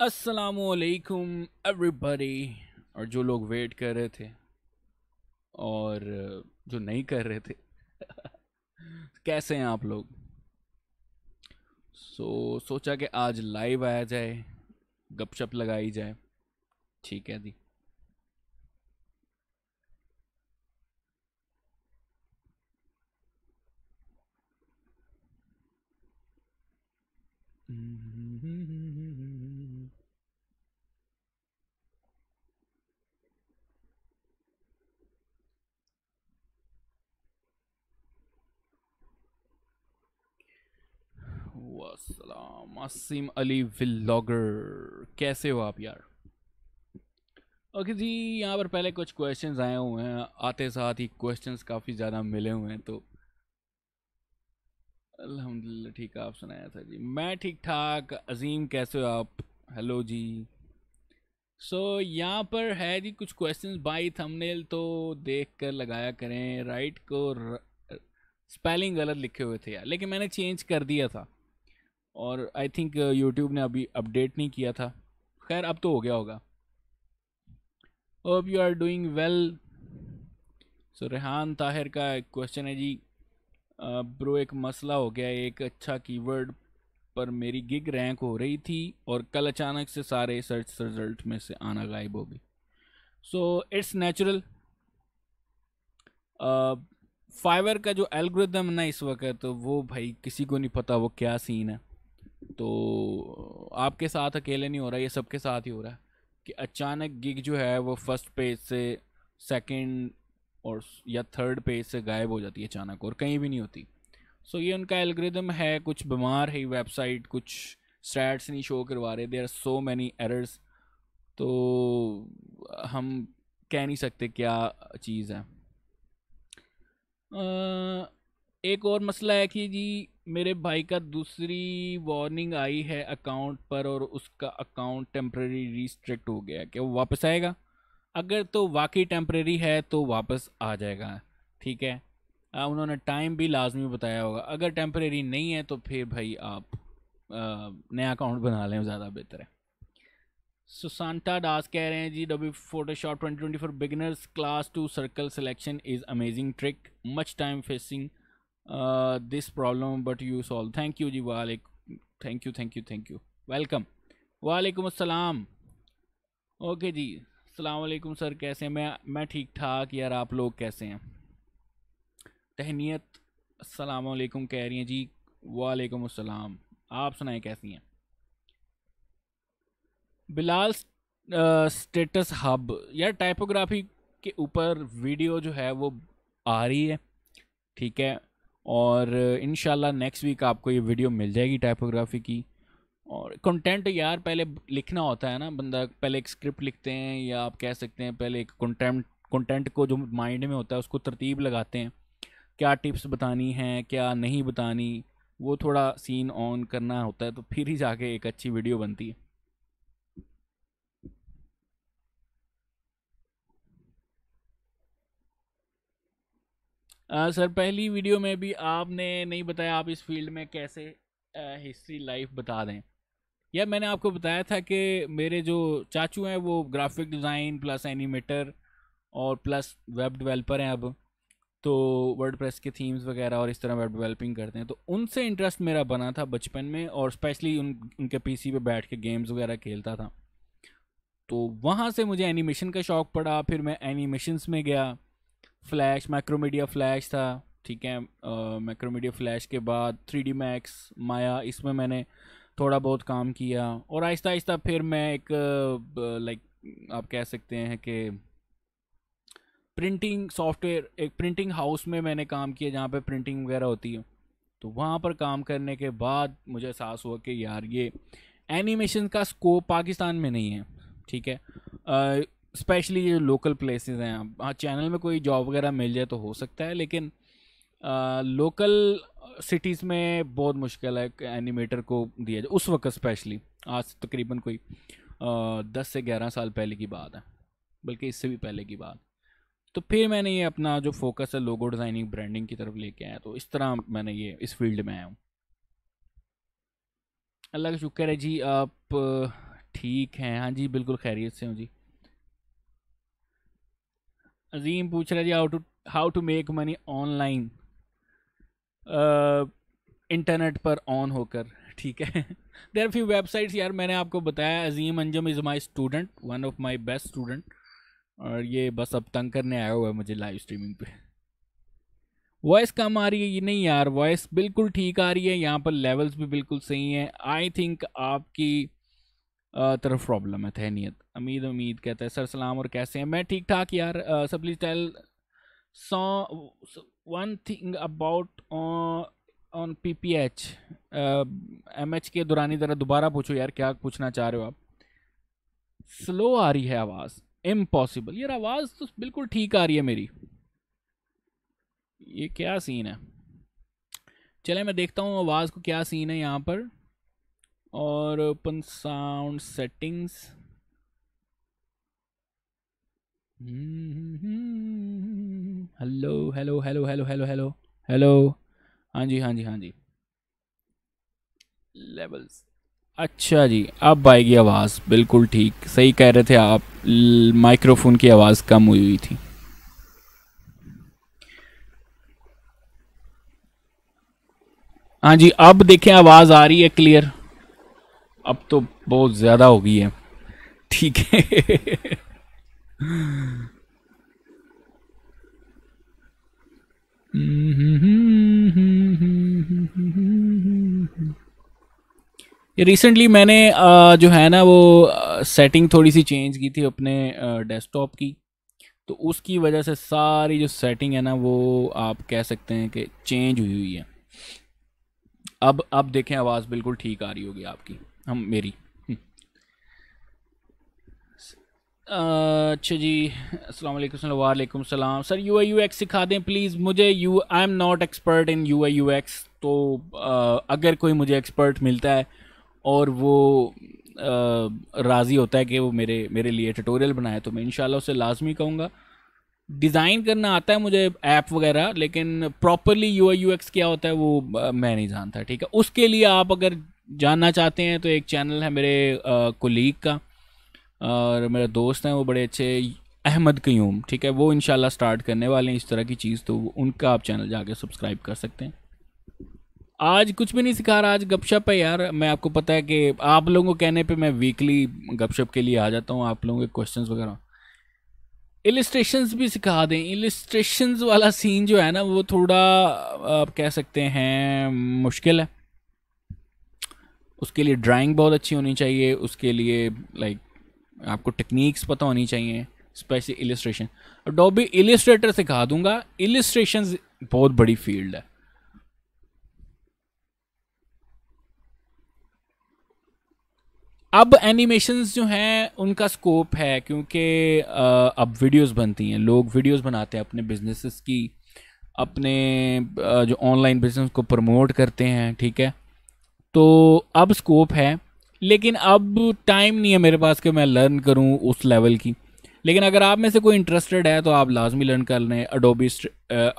असलकुम एवरीबडी और जो लोग वेट कर रहे थे और जो नहीं कर रहे थे कैसे हैं आप लोग सो so, सोचा कि आज लाइव आया जाए गपशप लगाई जाए ठीक है जी mm-hmm. असलम अली व्लॉगर कैसे हो आप यार ओके जी यहाँ पर पहले कुछ क्वेश्चंस आए हुए हैं आते साथ ही क्वेश्चंस काफ़ी ज़्यादा मिले हुए हैं तो अल्हम्दुलिल्लाह ठीक है आप सुनाया था जी मैं ठीक ठाक अजीम कैसे हो आप हेलो जी सो so, यहाँ पर है जी कुछ क्वेश्चंस बाई थंबनेल तो देख कर लगाया करें राइट को र... स्पेलिंग गलत लिखे हुए थे यार लेकिन मैंने चेंज कर दिया था और आई थिंक यूट्यूब ने अभी अपडेट नहीं किया था खैर अब तो हो गया होगा hope you are doing well so Rehan Tahir का एक क्वेश्चन है जी ब्रो uh, एक मसला हो गया एक अच्छा कीवर्ड पर मेरी गिग रैंक हो रही थी और कल अचानक से सारे सर्च रिजल्ट में से आना गायब हो गई सो इट्स नेचुरल फाइवर का जो एल्ग्रिदम ना इस वक्त तो वो भाई किसी को नहीं पता वो क्या सीन है तो आपके साथ अकेले नहीं हो रहा ये सबके साथ ही हो रहा है कि अचानक गिग जो है वो फर्स्ट पेज से सेकंड और या थर्ड पेज से गायब हो जाती है अचानक और कहीं भी नहीं होती सो so, ये उनका एल्ग्रिदम है कुछ बीमार है वेबसाइट कुछ स्टैट्स नहीं शो करवा रहे they are so many errors तो हम कह नहीं सकते क्या चीज़ है एक और मसला है कि जी मेरे भाई का दूसरी वार्निंग आई है अकाउंट पर और उसका अकाउंट टेम्प्रेरी रिस्ट्रिक्ट हो गया क्या वो वापस आएगा अगर तो वाकई टेम्प्रेरी है तो वापस आ जाएगा ठीक है आ, उन्होंने टाइम भी लाजमी बताया होगा अगर टेम्प्रेरी नहीं है तो फिर भाई आप आ, नया अकाउंट बना लें ज़्यादा बेहतर है सुसांटा दास कह रहे हैं G W Photoshop twenty twenty four beginners class two circle selection is amazing trick much time facing this problem but you solve thank you जी वाले thank you thank you thank you welcome वालेकुम अस्सलाम okay जी अस्सलाम वालेकुम sir कैसे हैं मैं मैं ठीक ठाक यार आप लोग कैसे हैं तहनीत अस्सलाम वालेकुम कह रही हैं जी वालेकुम अस्सलाम आप सुनाएं कैसी हैं बिलाल स्टेटस हब यार टाइपोग्राफी के ऊपर वीडियो जो है वो आ रही है ठीक है और इन नेक्स्ट वीक आपको ये वीडियो मिल जाएगी टाइपोग्राफी की और कंटेंट यार पहले लिखना होता है ना बंदा पहले एक स्क्रिप्ट लिखते हैं या आप कह सकते हैं पहले एक कंटेंट कंटेंट को जो माइंड में होता है उसको तरतीब लगाते हैं क्या टिप्स बतानी हैं क्या नहीं बतानी वो थोड़ा सीन ऑन करना होता है तो फिर ही जाके एक अच्छी वीडियो बनती है आ, सर पहली वीडियो में भी आपने नहीं बताया आप इस फील्ड में कैसे हिस्ट्री लाइफ बता दें या मैंने आपको बताया था कि मेरे जो चाचू हैं वो ग्राफिक डिज़ाइन प्लस एनिमेटर और प्लस वेब डेवलपर हैं अब तो वर्ड के थीम्स वगैरह और इस तरह वेब डेवलपिंग करते हैं तो उनसे इंटरेस्ट मेरा बना था बचपन में और स्पेशली उन उनके पीसी पे बैठ के गेम्स वगैरह खेलता था तो वहाँ से मुझे एनिमेशन का शौक़ पड़ा फिर मैं एनिमेशंस में गया फ्लैश माइक्रोमीडिया फ्लैश था ठीक है माइक्रोमीडिया फ्लैश के बाद थ्री डी मैक्स माया इसमें मैंने थोड़ा बहुत काम किया और आहिस्ता आहिस्ता फिर मैं एक लाइक आप कह सकते हैं कि प्रिंटिंग सॉफ्टवेयर एक प्रिंटिंग हाउस में मैंने काम किया जहाँ पे प्रिंटिंग वगैरह होती है तो वहाँ पर काम करने के बाद मुझे एहसास हुआ कि यार ये एनिमेशन का स्कोप पाकिस्तान में नहीं है ठीक है स्पेशली ये लोकल प्लेसेस हैं हाँ चैनल में कोई जॉब वगैरह मिल जाए तो हो सकता है लेकिन लोकल सिटीज़ में बहुत मुश्किल है एनिमेटर को दिया जाए उस वक्त स्पेशली आज तकरीबन कोई दस से ग्यारह साल पहले की बात है बल्कि इससे भी पहले की बात तो फिर मैंने ये अपना जो फोकस है लोगो डिज़ाइनिंग ब्रांडिंग की तरफ लेके आया तो इस तरह मैंने ये इस फील्ड में आया हूँ अल्लाह का शुक्र है जी आप ठीक हैं हाँ जी बिल्कुल खैरियत से हूँ जी अजीम पूछ रहा है जी how to how to make money online internet पर ऑन होकर ठीक है देर फ्यू वेबसाइट्स यार मैंने आपको बताया Azeem Anjum is my student one of my best student और ये बस अब तंग करने आया हुआ है मुझे लाइव स्ट्रीमिंग पे वॉइस कम आ रही है ये नहीं यार वॉइस बिल्कुल ठीक आ रही है यहाँ पर लेवल्स भी बिल्कुल सही हैं आई थिंक आपकी तरफ प्रॉब्लम है तहनीत अमीद उम्मीद कहते हैं सर सलाम और कैसे हैं मैं ठीक ठाक यार sir please tell so one thing about on P P H M H के दौरानी ज़रा दोबारा पूछो यार क्या पूछना चाह रहे हो आप स्लो आ रही है आवाज़ इम्पॉसिबल यार आवाज़ तो बिल्कुल ठीक आ रही है मेरी ये क्या सीन है चले मैं देखता हूँ आवाज़ को क्या सीन है यहाँ पर और open sound settings hello hello hello hello hello hello hello हाँ जी हाँ जी हाँ जी लेवल्स अच्छा जी अब आएगी आवाज़ बिल्कुल ठीक सही कह रहे थे आप माइक्रोफोन की आवाज़ कम हुई हुई थी हाँ जी अब देखें आवाज़ आ रही है क्लियर अब तो बहुत ज़्यादा हो गई है ठीक है ये रिसेंटली मैंने जो है ना वो सेटिंग थोड़ी सी चेंज की थी अपने डेस्कटॉप की तो उसकी वजह से सारी जो सेटिंग है ना वो आप कह सकते हैं कि चेंज हुई हुई है अब अब देखें आवाज़ बिल्कुल ठीक आ रही होगी आपकी हम मेरी हम्म। अच्छा जी अस्सलाम वालेकुम वालेकुम सलाम sir U I U X सिखा दें प्लीज़ मुझे you I am not expert in U I U X तो आ, अगर कोई मुझे एक्सपर्ट मिलता है और वो राज़ी होता है कि वो मेरे मेरे लिए ट्यूटोरियल बनाए तो मैं इन उसे लाजमी कहूँगा डिज़ाइन करना आता है मुझे ऐप वगैरह लेकिन properly U I U X क्या होता है वो मैं नहीं जानता ठीक है उसके लिए आप अगर जानना चाहते हैं तो एक चैनल है मेरे कोलीग का और मेरा दोस्त हैं वो बड़े अच्छे अहमद क्यूम ठीक है वो इन स्टार्ट करने वाले हैं इस तरह की चीज़ तो उनका आप चैनल जाके सब्सक्राइब कर सकते हैं आज कुछ भी नहीं सिखा रहा आज गपशप है यार मैं आपको पता है कि आप लोगों को कहने पे मैं वीकली गपशप के लिए आ जाता हूँ आप लोगों के क्वेश्चन वगैरह इलिस्ट्रेशन भी सिखा दें इलिस्ट्रेशन वाला सीन जो है ना वो थोड़ा आप कह सकते हैं मुश्किल है उसके लिए ड्राइंग बहुत अच्छी होनी चाहिए उसके लिए लाइक like, आपको टेक्निक्स पता होनी चाहिए स्पेशली इलिस्ट्रेशन डॉबी इलिस्ट्रेटर सिखा दूंगा इलिस्ट्रेशन बहुत बड़ी फील्ड है अब एनिमेशंस जो हैं उनका स्कोप है क्योंकि अब वीडियोस बनती हैं लोग वीडियोस बनाते हैं अपने बिजनेसेस की अपने जो ऑनलाइन बिजनेस को प्रमोट करते हैं ठीक है तो अब स्कोप है लेकिन अब टाइम नहीं है मेरे पास कि मैं लर्न करूं उस लेवल की लेकिन अगर आप में से कोई इंटरेस्टेड है तो आप लाजमी लर्न कर लें अडोबी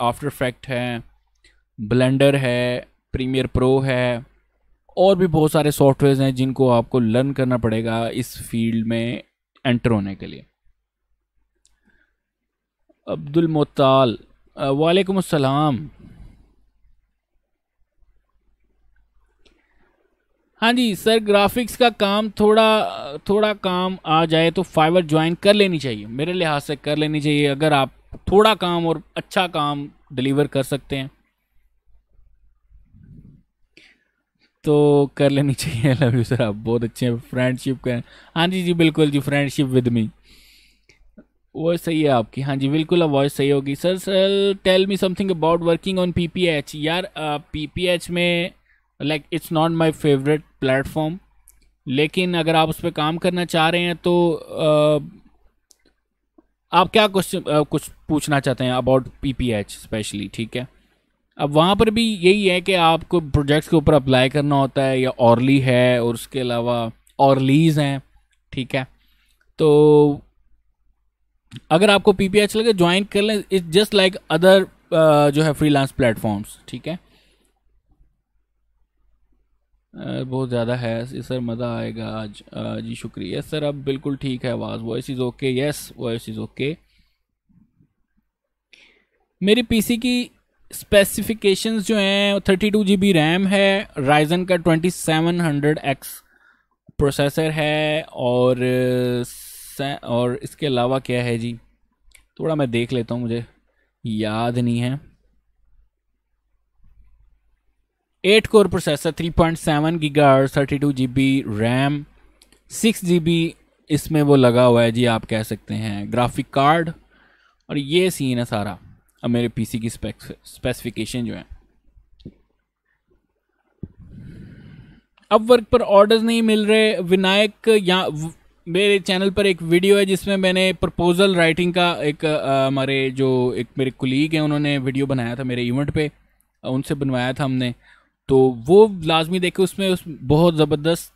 आफ्टर इफेक्ट है ब्लेंडर है प्रीमियर प्रो है और भी बहुत सारे सॉफ्टवेयर हैं जिनको आपको लर्न करना पड़ेगा इस फील्ड में एंटर होने के लिए अब्दुल मोताल uh, वालेकुम हाँ जी सर ग्राफिक्स का काम थोड़ा थोड़ा काम आ जाए तो फाइवर ज्वाइन कर लेनी चाहिए मेरे लिहाज से कर लेनी चाहिए अगर आप थोड़ा काम और अच्छा काम डिलीवर कर सकते हैं तो कर लेनी चाहिए लव यू सर आप बहुत अच्छे हैं फ्रेंडशिप करें हाँ जी जी बिल्कुल जी फ्रेंडशिप विद मी वो सही है आपकी हाँ जी बिल्कुल अब वॉइस सही होगी sir sir tell me something about working on PPH यार पीपीएच में like it's not my favourite platform लेकिन अगर आप उस पर काम करना चाह रहे हैं तो uh, आप क्या क्वेश्चन कुछ पूछना चाहते हैं about P P H specially ठीक है अब वहाँ पर भी यही है कि आपको प्रोजेक्ट्स के ऊपर अप्लाई करना होता है या औरली है और उसके अलावा औरलीज हैं ठीक है तो अगर आपको पी पी एच लगे ज्वाइन कर लें इट्स जस्ट लाइक अदर जो है फ्री लांस प्लेटफॉर्म्स ठीक है बहुत ज़्यादा है सर मज़ा आएगा आज जी शुक्रिया सर अब बिल्कुल ठीक है आवाज़ voice is okay yes voice is okay मेरी पीसी की स्पेसिफिकेशंस जो हैं thirty two G B RAM है राइजन का twenty seven hundred X processor है और और इसके अलावा क्या है जी थोड़ा मैं देख लेता हूँ मुझे याद नहीं है eight core processor three point seven giga thirty two G B RAM six G B इसमें वो लगा हुआ है जी आप कह सकते हैं ग्राफिक कार्ड और ये सीन है सारा अब मेरे सी की स्पेसिफिकेशन जो है अब वर्क पर ऑर्डर्स नहीं मिल रहे विनायक या मेरे चैनल पर एक वीडियो है जिसमें मैंने प्रपोजल राइटिंग का एक हमारे जो एक मेरे कुलीग हैं उन्होंने वीडियो बनाया था मेरे इवेंट पे उनसे बनवाया था हमने तो वो लाजमी देखे उसमें उस बहुत ज़बरदस्त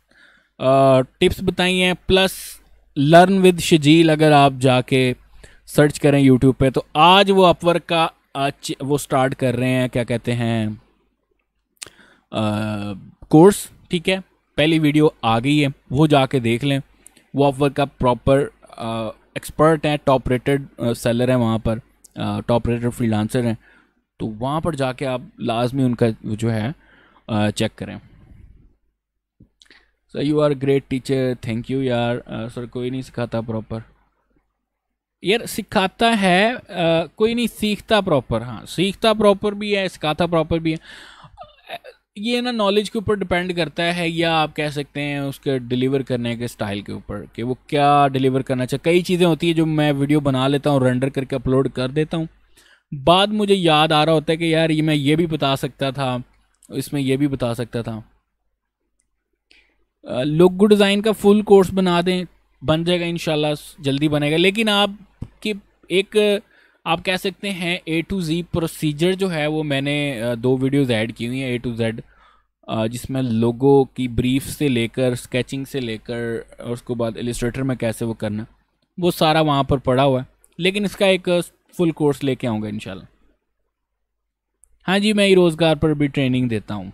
टिप्स बताई हैं प्लस लर्न विद शजील अगर आप जाके सर्च करें यूट्यूब पे तो आज वो अपवर का आज वो स्टार्ट कर रहे हैं क्या कहते हैं कोर्स ठीक है पहली वीडियो आ गई है वो जाके देख लें वो अपवर का प्रॉपर एक्सपर्ट है टॉप रेटेड सेलर है वहाँ पर टॉप रेटेड फ्रीलांसर हैं तो वहाँ पर जाके आप लाजमी उनका जो है चेक करें sir you are great teacher thank you यार सर कोई नहीं सिखाता प्रॉपर यार सिखाता है आ, कोई नहीं सीखता प्रॉपर हाँ सीखता प्रॉपर भी है सिखाता प्रॉपर भी है ये ना नॉलेज के ऊपर डिपेंड करता है या आप कह सकते हैं उसके डिलीवर करने के स्टाइल के ऊपर कि वो क्या डिलीवर करना चाहिए कई चीज़ें होती हैं जो मैं वीडियो बना लेता हूँ रेंडर करके अपलोड कर देता हूँ बाद मुझे याद आ रहा होता है कि यार ये मैं ये भी बता सकता था इसमें यह भी बता सकता था लोगो डिज़ाइन का फुल कोर्स बना दें बन जाएगा इन जल्दी बनेगा लेकिन आप कि एक आप कह सकते हैं ए टू जी प्रोसीजर जो है वो मैंने दो वीडियोस ऐड की हुई हैं ए टू जेड जिसमें लोगो की ब्रीफ से लेकर स्केचिंग से लेकर और उसको बाद एलिस्ट्रेटर में कैसे वो करना वो सारा वहाँ पर पड़ा हुआ है लेकिन इसका एक फुल कोर्स लेके आऊँगा इनशाला हाँ जी मैं ही रोज़गार पर भी ट्रेनिंग देता हूँ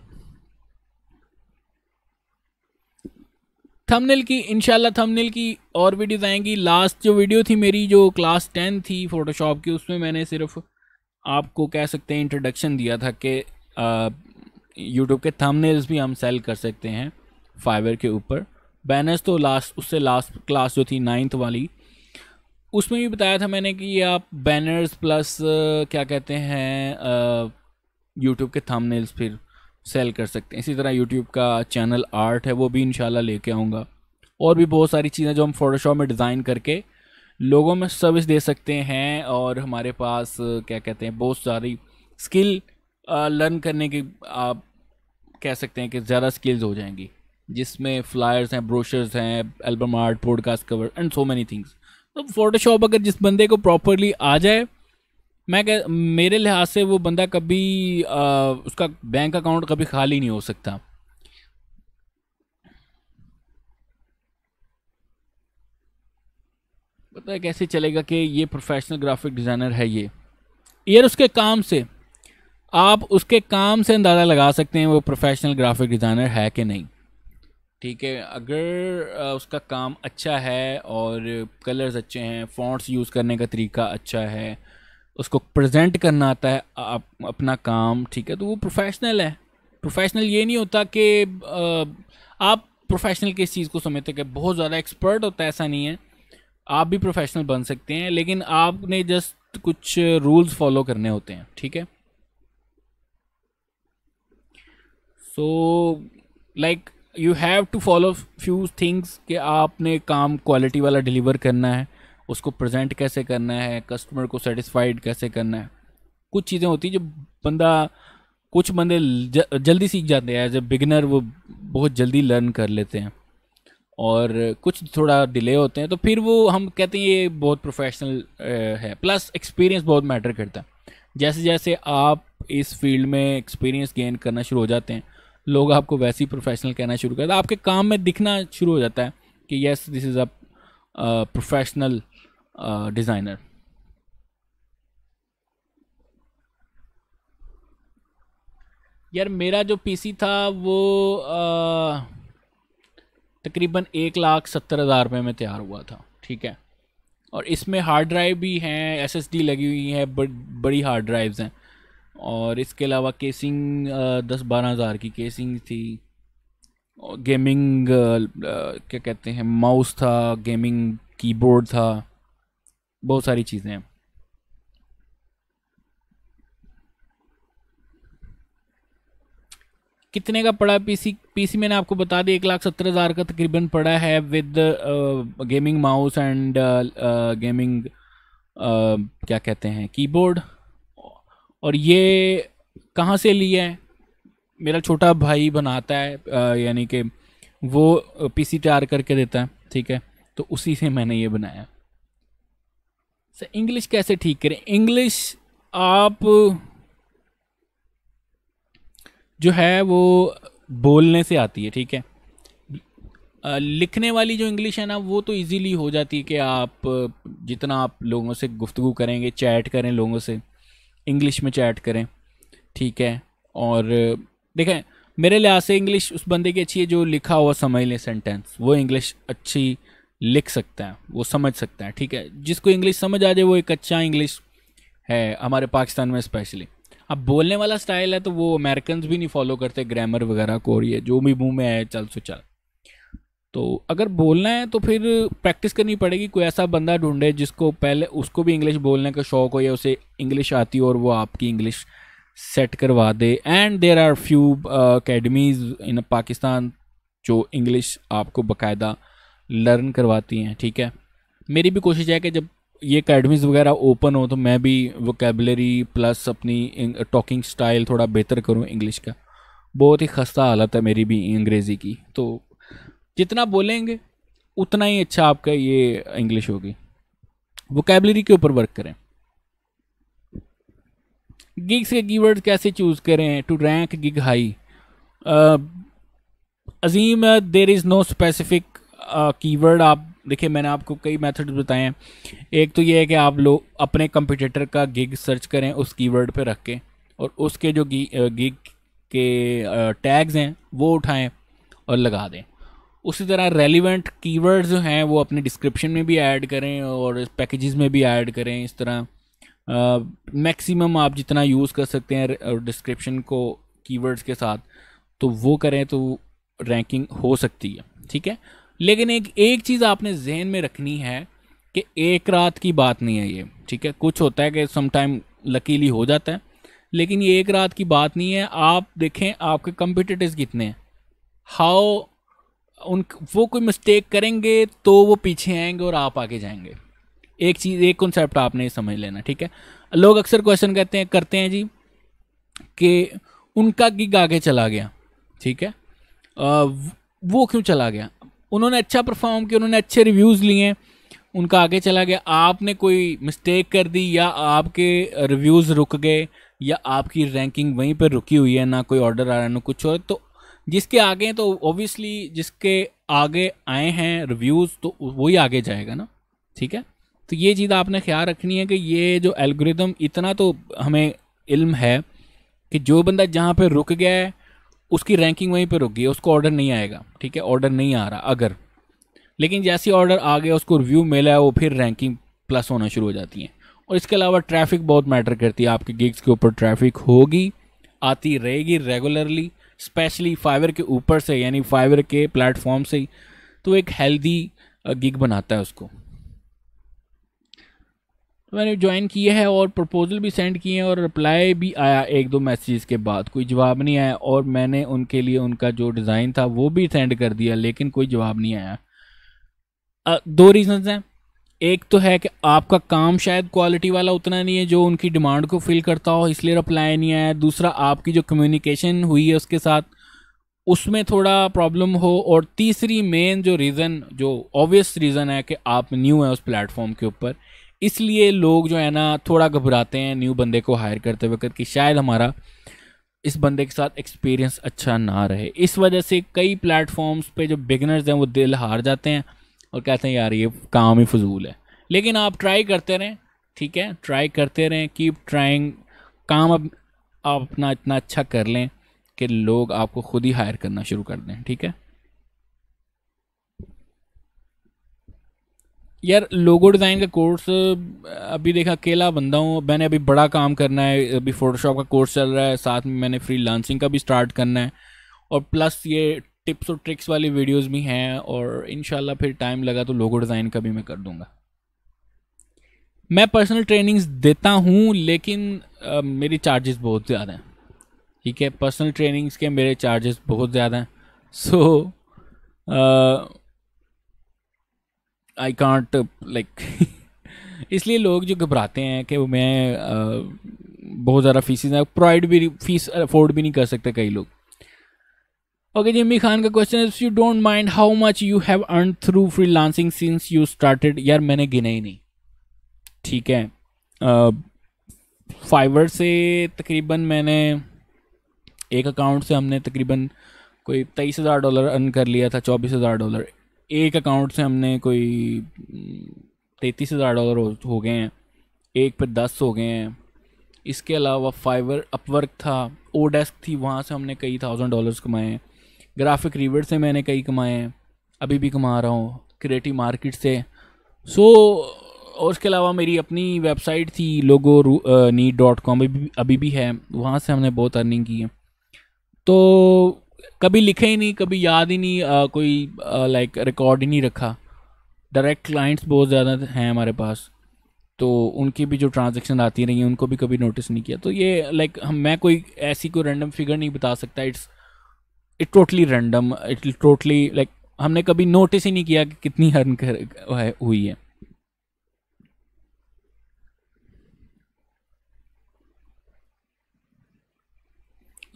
थंबनेल की इंशाल्लाह थंबनेल की और वीडियोज़ आएंगी लास्ट जो वीडियो थी मेरी जो क्लास टेन थी फ़ोटोशॉप की उसमें मैंने सिर्फ आपको कह सकते हैं इंट्रोडक्शन दिया था कि यूट्यूब के थंबनेल्स भी हम सेल कर सकते हैं फाइवर के ऊपर बैनर्स तो लास्ट उससे लास्ट क्लास जो थी नाइन्थ वाली उसमें भी बताया था मैंने कि आप बैनर्स प्लस क्या कहते हैं यूट्यूब के थंबनेल्स फिर सेल कर सकते हैं इसी तरह यूट्यूब का चैनल आर्ट है वो भी इन लेके आऊँगा और भी बहुत सारी चीज़ें जो हम फोटोशॉप में डिज़ाइन करके लोगों में सर्विस दे सकते हैं और हमारे पास क्या कहते हैं बहुत सारी स्किल लर्न करने की आप कह सकते हैं कि ज़्यादा स्किल्स हो जाएंगी जिसमें फ्लायर्स हैं ब्रोशर्स हैं album art podcast cover and so many things तो फोटोशॉप अगर जिस बंदे को प्रॉपरली आ जाए मैं कह मेरे लिहाज से वो बंदा कभी आ, उसका बैंक अकाउंट कभी खाली नहीं हो सकता पता है कैसे चलेगा कि ये प्रोफेशनल ग्राफिक डिज़ाइनर है ये यार उसके काम से आप उसके काम से अंदाज़ा लगा सकते हैं वो प्रोफेशनल ग्राफिक डिज़ाइनर है कि नहीं ठीक है अगर उसका काम अच्छा है और कलर्स अच्छे हैं फॉन्ट्स यूज़ करने का तरीका अच्छा है उसको प्रेजेंट करना आता है आप अपना काम ठीक है तो वो प्रोफेशनल है प्रोफेशनल ये नहीं होता कि आप प्रोफेशनल किस चीज़ को समझते कि बहुत ज़्यादा एक्सपर्ट होता है ऐसा नहीं है आप भी प्रोफेशनल बन सकते हैं लेकिन आपने जस्ट कुछ रूल्स फॉलो करने होते हैं ठीक है so like you have to follow few things कि आपने काम क्वालिटी वाला डिलीवर करना है उसको प्रेजेंट कैसे करना है कस्टमर को सेटिस्फाइड कैसे करना है कुछ चीज़ें होती हैं जो बंदा कुछ बंदे जल्दी सीख जाते हैं एज ए बिगनर वो बहुत जल्दी लर्न कर लेते हैं और कुछ थोड़ा डिले होते हैं तो फिर वो हम कहते हैं ये बहुत प्रोफेशनल है प्लस एक्सपीरियंस बहुत मैटर करता है जैसे जैसे आप इस फील्ड में एक्सपीरियंस गेन करना शुरू हो जाते हैं लोग आपको वैसे ही प्रोफेशनल कहना शुरू करते हैं आपके काम में दिखना शुरू हो जाता है कि yes this is a professional designer यार मेरा जो पीसी था वो तकरीबन एक लाख सत्तर हज़ार रुपये में तैयार हुआ था ठीक है और इसमें हार्ड ड्राइव भी हैं एसएसडी लगी हुई है बड़, बड़ी हार्ड ड्राइव्स हैं और इसके अलावा केसिंग दस बारह हज़ार की केसिंग थी और गेमिंग क्या कहते हैं माउस था गेमिंग कीबोर्ड था बहुत सारी चीज़ें हैं कितने का पड़ा पीसी पीसी मैंने आपको बता दिया एक लाख सत्तर हज़ार का तकरीबन पड़ा है with gaming mouse and gaming क्या कहते हैं कीबोर्ड और ये कहाँ से लिया है मेरा छोटा भाई बनाता है uh, यानी कि वो uh, पी सी तैयार करके देता है ठीक है तो उसी से मैंने ये बनाया अच्छा इंग्लिश कैसे ठीक करें इंग्लिश आप जो है वो बोलने से आती है ठीक है लिखने वाली जो इंग्लिश है ना वो तो इजीली हो जाती है कि आप जितना आप लोगों से गुफ्तु करेंगे चैट करें लोगों से इंग्लिश में चैट करें ठीक है और देखें मेरे लिहाज से इंग्लिश उस बंदे की अच्छी है जो लिखा हुआ समझ लें सेंटेंस वो इंग्लिश अच्छी लिख सकता है वो समझ सकता है ठीक है जिसको इंग्लिश समझ आ जाए वो एक अच्छा इंग्लिश है हमारे पाकिस्तान में स्पेशली अब बोलने वाला स्टाइल है तो वो अमेरिकन भी नहीं फॉलो करते ग्रामर वगैरह को और ये जो भी मुँह में आए चल सो चल तो अगर बोलना है तो फिर प्रैक्टिस करनी पड़ेगी कोई ऐसा बंदा ढूंढे जिसको पहले उसको भी इंग्लिश बोलने का शौक हो या उसे इंग्लिश आती हो और वो आपकी इंग्लिश सेट करवा दे and there are few academies in Pakistan जो इंग्लिश आपको बाकायदा लर्न करवाती हैं ठीक है मेरी भी कोशिश है कि जब ये अकेडमीज़ वगैरह ओपन हो तो मैं भी वोकेबलरी प्लस अपनी टॉकिंग स्टाइल थोड़ा बेहतर करूँ इंग्लिश का बहुत ही खस्ता हालत है मेरी भी अंग्रेज़ी की तो जितना बोलेंगे उतना ही अच्छा आपका ये इंग्लिश होगी वोकेबलरी के ऊपर वर्क करें गिग्स के कीवर्ड कैसे चूज़ करें to rank gig hi Azeem there is no specific keyword आप देखिए मैंने आपको कई मेथड्स बताए हैं एक तो ये है कि आप लोग अपने कंपटीटर का गिग सर्च करें उस कीवर्ड पे रख के और उसके जो गिग के टैग्स हैं वो उठाएं और लगा दें उसी तरह रेलिवेंट कीवर्ड्स जो हैं वो अपने डिस्क्रिप्शन में भी ऐड करें और पैकेजेस में भी ऐड करें इस तरह मैक्सिमम आप जितना यूज़ कर सकते हैं डिस्क्रिप्शन को कीवर्ड्स के साथ तो वो करें तो रैंकिंग हो सकती है ठीक है लेकिन एक एक चीज़ आपने जहन में रखनी है कि एक रात की बात नहीं है ये ठीक है कुछ होता है कि समटाइम लकीली हो जाता है लेकिन ये एक रात की बात नहीं है आप देखें आपके कंपिटिटर्स कितने हैं हाउ उन वो कोई मिस्टेक करेंगे तो वो पीछे आएंगे और आप आगे जाएंगे एक चीज़ एक कॉन्सेप्ट आपने समझ लेना ठीक है लोग अक्सर क्वेश्चन कहते हैं करते हैं जी कि उनका गिग आगे चला गया ठीक है आ, वो क्यों चला गया उन्होंने अच्छा परफॉर्म किया उन्होंने अच्छे रिव्यूज़ लिए उनका आगे चला गया आपने कोई मिस्टेक कर दी या आपके रिव्यूज़ रुक गए या आपकी रैंकिंग वहीं पर रुकी हुई है ना कोई ऑर्डर आ रहा है ना कुछ और तो जिसके आगे हैं तो ओबियसली जिसके आगे आए हैं रिव्यूज़ तो वही आगे जाएगा ना ठीक है तो ये चीज़ आपने ख्याल रखनी है कि ये जो एल्गोरिदम इतना तो हमें इल्म है कि जो बंदा जहाँ पे रुक गया है उसकी रैंकिंग वहीं पर रुक गई उसको ऑर्डर नहीं आएगा ठीक है ऑर्डर नहीं आ रहा अगर लेकिन जैसे ऑर्डर आ गया उसको रिव्यू मिला है वो फिर रैंकिंग प्लस होना शुरू हो जाती है और इसके अलावा ट्रैफिक बहुत मैटर करती है आपके गिग्स के ऊपर ट्रैफिक होगी आती रहेगी रेगुलरली स्पेशली फाइवर के ऊपर से यानी फाइवर के प्लेटफॉर्म से ही तो एक हेल्दी गिग बनाता है उसको तो मैंने ज्वाइन किया है और प्रपोज़ल भी सेंड किए हैं और रिप्लाई भी आया एक दो मैसेज के बाद कोई जवाब नहीं आया और मैंने उनके लिए उनका जो डिज़ाइन था वो भी सेंड कर दिया लेकिन कोई जवाब नहीं आया आ, दो रीजंस हैं एक तो है कि आपका काम शायद क्वालिटी वाला उतना नहीं है जो उनकी डिमांड को फिल करता हो इसलिए रिप्लाई नहीं आया दूसरा आपकी जो कम्युनिकेशन हुई है उसके साथ उसमें थोड़ा प्रॉब्लम हो और तीसरी मेन जो रीज़न जो ऑब्वियस रीज़न है कि आप न्यू हैं उस प्लेटफॉर्म के ऊपर इसलिए लोग जो है ना थोड़ा घबराते हैं न्यू बंदे को हायर करते वक्त कि शायद हमारा इस बंदे के साथ एक्सपीरियंस अच्छा ना रहे इस वजह से कई प्लेटफॉर्म्स पे जो बिगनर्स हैं वो दिल हार जाते हैं और कहते हैं यार ये काम ही फजूल है लेकिन आप ट्राई करते रहें ठीक है ट्राई करते रहें कीप ट्राइंग काम अब आप अपना इतना अच्छा कर लें कि लोग आपको खुद ही हायर करना शुरू कर दें ठीक है यार लोगो डिज़ाइन का कोर्स अभी देखा अकेला बंदा हूँ मैंने अभी बड़ा काम करना है अभी फोटोशॉप का कोर्स चल रहा है साथ में मैंने फ्री लांसिंग का भी स्टार्ट करना है और प्लस ये टिप्स और ट्रिक्स वाली वीडियोस भी हैं और इन फिर टाइम लगा तो लोगो डिज़ाइन का भी मैं कर दूँगा मैं पर्सनल ट्रेनिंग्स देता हूँ लेकिन आ, मेरी चार्जेस बहुत ज़्यादा हैं ठीक है पर्सनल ट्रेनिंग्स के मेरे चार्जेस बहुत ज़्यादा हैं so so, I can't like इसलिए लोग जो घबराते हैं कि मैं uh, बहुत ज़्यादा फीसिस हैं प्रोवाइड भी फीस अफोर्ड भी नहीं कर सकते कई लोग ओके जिम्मी खान का question if you don't mind how much you have earn through freelancing since you started यार मैंने गिना ही नहीं ठीक है फाइवर uh, से तकरीबन मैंने एक अकाउंट से हमने तकरीबन कोई तेईस हज़ार डॉलर अर्न कर लिया था चौबीस हज़ार डॉलर एक अकाउंट से हमने कोई हम्म, तैंतीस हज़ार डॉलर हो, हो गए हैं एक पे दस हो गए हैं इसके अलावा फाइवर अपवर्क था ओ डेस्क थी वहाँ से हमने कई थाउजेंड डॉलर्स कमाए हैं ग्राफिक रिवर से मैंने कई कमाए हैं अभी भी कमा रहा हूँ क्रिएटिव मार्केट से सो so, और उसके अलावा मेरी अपनी वेबसाइट थी लोगो नीट डॉट कॉम अभी भी है वहाँ से हमने बहुत अर्निंग की है तो कभी लिखे ही नहीं कभी याद ही नहीं आ, कोई लाइक रिकॉर्ड ही नहीं रखा डायरेक्ट क्लाइंट्स बहुत ज़्यादा हैं हमारे पास तो उनकी भी जो ट्रांजेक्शन आती रही हैं उनको भी कभी नोटिस नहीं किया तो ये लाइक हम मैं कोई ऐसी कोई रैंडम फिगर नहीं बता सकता it's it totally random it totally like हमने कभी नोटिस ही नहीं किया कि कितनी हर्न हुई है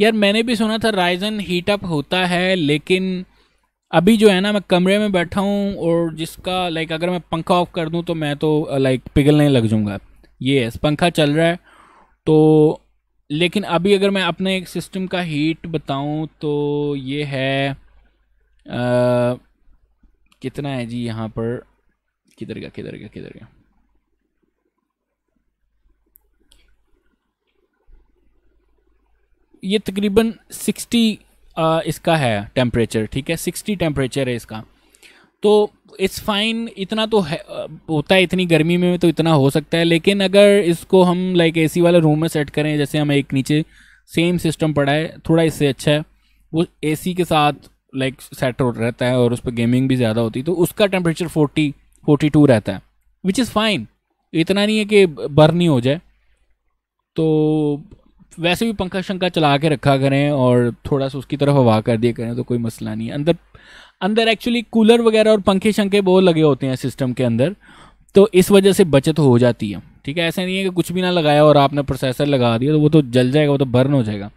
यार मैंने भी सुना था राइजन हीटअप होता है लेकिन अभी जो है ना मैं कमरे में बैठा हूँ और जिसका लाइक अगर मैं पंखा ऑफ कर दूँ तो मैं तो लाइक uh, पिघलने लग जाऊँगा ये है पंखा चल रहा है तो लेकिन अभी अगर मैं अपने एक सिस्टम का हीट बताऊँ तो ये है आ, uh, कितना है जी यहाँ पर किधर गया किधर गया किधर गया ये तकरीबन 60 इसका है टेम्परेचर ठीक है 60 टेम्परेचर है इसका तो इट्स फाइन इतना तो है, होता है इतनी गर्मी में तो इतना हो सकता है लेकिन अगर इसको हम लाइक एसी वाले रूम में सेट करें जैसे हम एक नीचे सेम सिस्टम पड़ा है थोड़ा इससे अच्छा है वो एसी के साथ लाइक सेट रहता है और उस पर गेमिंग भी ज़्यादा होती है तो उसका टेम्परेचर फोर्टी फोर्टी टू रहता है विच इज़ फाइन इतना नहीं है कि बर्न ही हो जाए तो वैसे भी पंखा शंखा चला के रखा करें और थोड़ा सा उसकी तरफ हवा कर दिया करें तो कोई मसला नहीं अंदर अंदर एक्चुअली कूलर वगैरह और पंखे शंखे बहुत लगे होते हैं सिस्टम के अंदर तो इस वजह से बचत हो जाती है ठीक है ऐसा नहीं है कि कुछ भी ना लगाया और आपने प्रोसेसर लगा दिया तो वो तो जल जाएगा वो तो बर्न हो जाएगा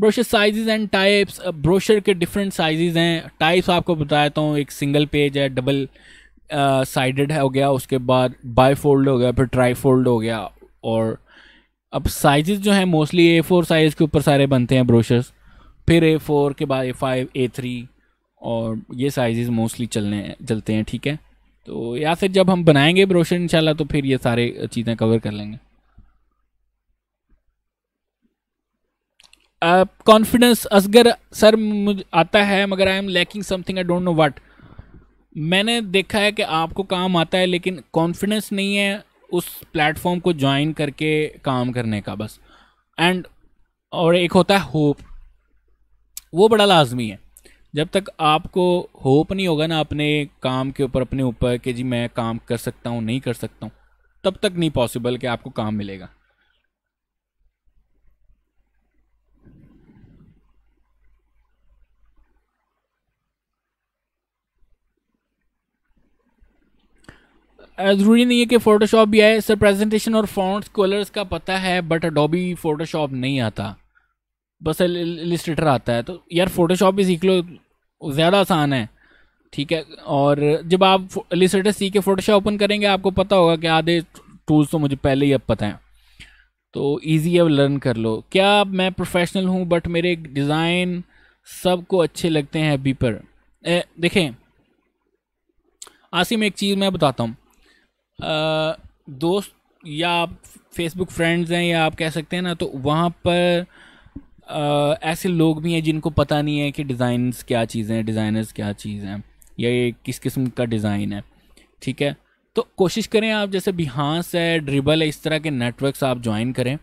brochure sizes and types brochure के डिफरेंट साइजेस हैं टाइप्स आपको बताया हूँ एक सिंगल पेज है डबल साइडेड है हो गया उसके बाद बाई फोल्ड हो गया फिर ट्राई फोल्ड हो गया और अब साइजेस जो हैं मोस्टली ए फोर साइज़ के ऊपर सारे बनते हैं ब्रोशर्स फिर ए फोर के बाद ए फाइव ए थ्री और ये साइजेस मोस्टली चलने चलते हैं ठीक है तो या फिर जब हम बनाएंगे ब्रोशर इंशाल्लाह तो फिर ये सारे चीज़ें कवर कर लेंगे कॉन्फिडेंस असगर सर मुझे आता है मगर I am lacking something I don't know what मैंने देखा है कि आपको काम आता है लेकिन कॉन्फिडेंस नहीं है उस प्लेटफॉर्म को ज्वाइन करके काम करने का बस एंड और एक होता है होप वो बड़ा लाजमी है जब तक आपको होप नहीं होगा ना अपने काम के ऊपर अपने ऊपर कि जी मैं काम कर सकता हूँ नहीं कर सकता हूँ तब तक नहीं पॉसिबल कि आपको काम मिलेगा ज़रूरी नहीं है कि फ़ोटोशॉप भी आए सर प्रेजेंटेशन और फॉन्ट्स कलर्स का पता है बट अडोबी फ़ोटोशॉप नहीं आता बस इलिस्ट्रेटर आता है तो यार फ़ोटोशॉप भी सीख लो ज़्यादा आसान है ठीक है और जब आप इलिस्ट्रेटर सीख के फ़ोटोशॉप ओपन करेंगे आपको पता होगा कि आधे टूल्स तो मुझे पहले ही अब पता है तो ईजी अब लर्न कर लो क्या मैं प्रोफेशनल हूँ बट मेरे डिज़ाइन सबको अच्छे लगते हैं अभी पर ए, देखें आसिम एक चीज़ मैं बताता हूँ दोस्त या आप फेसबुक फ्रेंड्स हैं या आप कह सकते हैं ना तो वहाँ पर आ, ऐसे लोग भी हैं जिनको पता नहीं है कि डिज़ाइंस क्या चीज़ें हैं डिज़ाइनर्स क्या चीज़ हैं या ये किस किस्म का डिज़ाइन है ठीक है तो कोशिश करें आप जैसे बिहांस है ड्रिबल है इस तरह के नेटवर्क्स आप ज्वाइन करें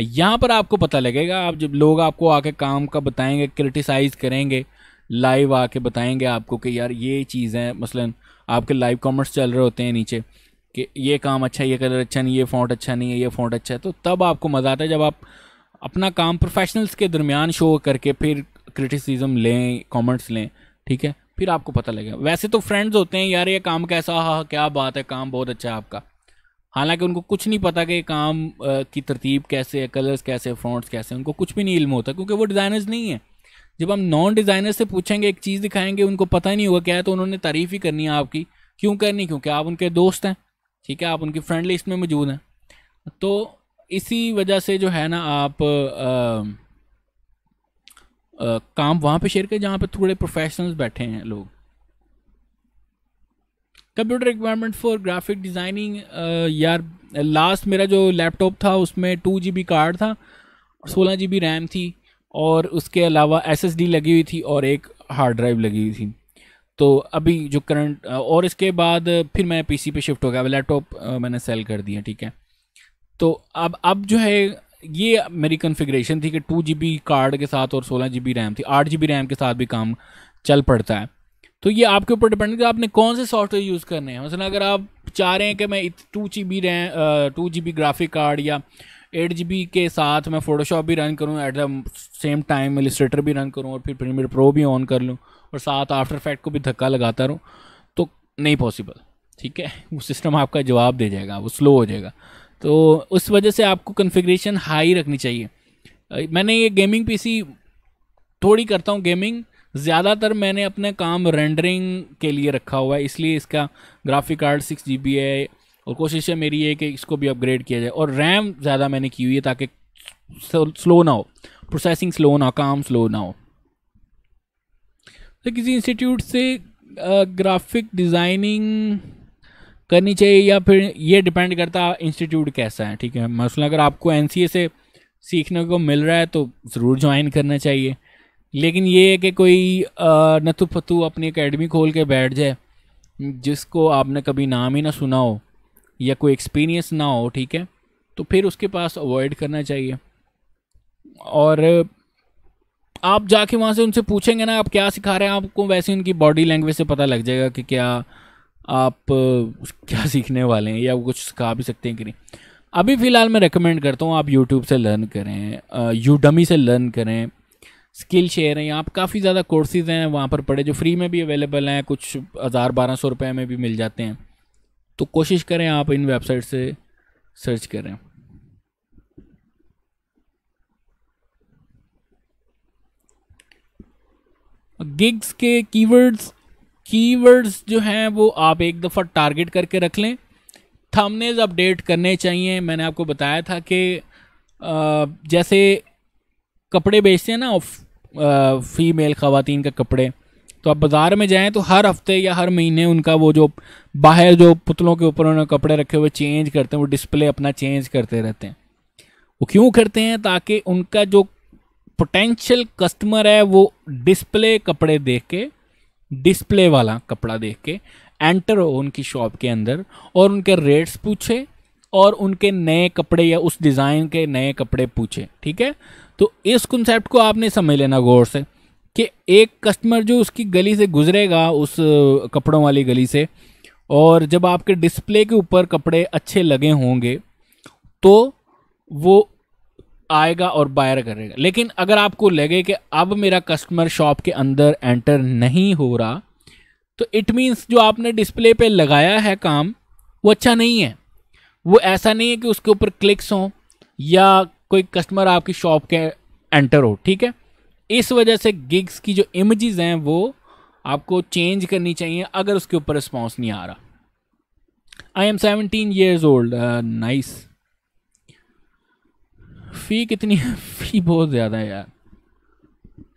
यहाँ पर आपको पता लगेगा आप जब लोग आपको आके काम का बताएंगे क्रिटिसाइज़ करेंगे लाइव आके बताएंगे आपको कि यार ये चीज़ें मसलन आपके लाइव कॉमेंट्स चल रहे होते हैं नीचे कि ये काम अच्छा है ये कलर अच्छा नहीं ये फ़ॉन्ट अच्छा नहीं है ये फ़ॉन्ट अच्छा है तो तब आपको मज़ा आता है जब आप अपना काम प्रोफेशनल्स के दरमियान शो करके फिर क्रिटिसिज्म लें कमेंट्स लें ठीक है फिर आपको पता लगेगा वैसे तो फ्रेंड्स होते हैं यार ये काम कैसा हा हाँ, क्या बात है काम बहुत अच्छा है आपका हालांकि उनको कुछ नहीं पता कि काम की तरतीब कैसे है कलर्स कैसे फ़ॉन्ट्स कैसे उनको कुछ भी नहीं इल्म होता क्योंकि वो डिज़ाइनर्स नहीं है जब हम नॉन डिज़ाइनर से पूछेंगे एक चीज़ दिखाएंगे उनको पता ही नहीं होगा क्या है तो उन्होंने तारीफ़ ही करनी है आपकी क्यों करनी क्योंकि आप उनके दोस्त हैं ठीक है आप उनकी फ्रेंड लिस्ट में मौजूद हैं तो इसी वजह से जो है ना आप आ, आ, काम वहाँ पे शेयर करें जहाँ पे थोड़े प्रोफेशनल्स बैठे हैं लोग computer requirement for graphic designing यार लास्ट मेरा जो लैपटॉप था उसमें टू जी बी कार्ड था सोलह जी बी रैम थी और उसके अलावा एसएसडी लगी हुई थी और एक हार्ड ड्राइव लगी हुई थी तो अभी जो करंट और इसके बाद फिर मैं पीसी पे शिफ्ट हो गया लैपटॉप मैंने सेल कर दिया ठीक है तो अब अब जो है ये मेरी कन्फिग्रेशन थी कि टू जी कार्ड के साथ और सोलह जी रैम थी आठ जी रैम के साथ भी काम चल पड़ता है तो ये आपके ऊपर डिपेंड है कि आपने कौन से सॉफ्टवेयर यूज़ करने हैं मसला मतलब अगर आप चाह रहे हैं कि मैं two G B RAM two G B graphic card या एट जी के साथ मैं फ़ोटोशॉप भी रन करूँ at the same time Illustrator भी रन करूँ और फिर प्रीमियर प्रो भी ऑन कर लूँ और साथ आफ्टर फैक्ट को भी धक्का लगाता रहूँ तो नहीं पॉसिबल ठीक है वो सिस्टम आपका जवाब दे जाएगा वो स्लो हो जाएगा तो उस वजह से आपको कन्फिग्रेशन हाई रखनी चाहिए मैंने ये गेमिंग पीसी थोड़ी करता हूँ गेमिंग ज़्यादातर मैंने अपने काम रेंडरिंग के लिए रखा हुआ है इसलिए इसका graphic card six G B है और कोशिश है मेरी ये कि इसको भी अपग्रेड किया जाए और रैम ज़्यादा मैंने की हुई है ताकि स्लो ना हो प्रोसेसिंग स्लो ना काम स्लो ना हो तो किसी इंस्टीट्यूट से ग्राफिक डिज़ाइनिंग करनी चाहिए या फिर ये डिपेंड करता है इंस्टीट्यूट कैसा है ठीक है मसला अगर आपको एन से सीखने को मिल रहा है तो ज़रूर ज्वाइन करना चाहिए लेकिन ये है कि कोई नथु फतु अपनी अकेडमी खोल के बैठ जाए जिसको आपने कभी नाम ही ना सुना हो या कोई एक्सपीरियंस ना हो ठीक है तो फिर उसके पास अवॉइड करना चाहिए और आप जाके वहाँ से उनसे पूछेंगे ना आप क्या सिखा रहे हैं आपको वैसे उनकी बॉडी लैंग्वेज से पता लग जाएगा कि क्या आप क्या सीखने वाले हैं या कुछ सिखा भी सकते हैं कि नहीं अभी फ़िलहाल मैं रेकमेंड करता हूँ आप यूट्यूब से लर्न करें यूडमी से लर्न करें स्किल शेयर हैं यहाँ काफ़ी ज़्यादा कोर्सेज़ हैं वहाँ पर पढ़े जो फ्री में भी अवेलेबल हैं कुछ हज़ार बारह सौ रुपये में भी मिल जाते हैं तो कोशिश करें आप इन वेबसाइट से सर्च करें गिग्स के कीवर्ड्स कीवर्ड्स जो हैं वो आप एक दफ़ा टारगेट करके रख लें थंबनेल्स अपडेट करने चाहिए मैंने आपको बताया था कि जैसे कपड़े बेचते हैं ना फीमेल ख़वातीन का कपड़े तो आप बाज़ार में जाएँ तो हर हफ्ते या हर महीने उनका वो जो बाहर जो पुतलों के ऊपर उन्होंने कपड़े रखे हुए चेंज करते हैं वो डिस्प्ले अपना चेंज करते रहते हैं वो क्यों करते हैं ताकि उनका जो पोटेंशियल कस्टमर है वो डिस्प्ले कपड़े देख के डिस्प्ले वाला कपड़ा देख के एंटर हो उनकी शॉप के अंदर और उनके रेट्स पूछे और उनके नए कपड़े या उस डिज़ाइन के नए कपड़े पूछे ठीक है तो इस कंसेप्ट को आपने समझ लेना गौर से कि एक कस्टमर जो उसकी गली से गुजरेगा उस कपड़ों वाली गली से और जब आपके डिस्प्ले के ऊपर कपड़े अच्छे लगे होंगे तो वो आएगा और बायर करेगा लेकिन अगर आपको लगे कि अब मेरा कस्टमर शॉप के अंदर एंटर नहीं हो रहा तो इट मीन्स जो आपने डिस्प्ले पे लगाया है काम वो अच्छा नहीं है वो ऐसा नहीं है कि उसके ऊपर क्लिक्स हों या कोई कस्टमर आपकी शॉप के एंटर हो ठीक है इस वजह से गिग्स की जो इमेजेस हैं वो आपको चेंज करनी चाहिए अगर उसके ऊपर रिस्पॉन्स नहीं आ रहा I am seventeen years old nice fee कितनी है फ़ी बहुत ज़्यादा है यार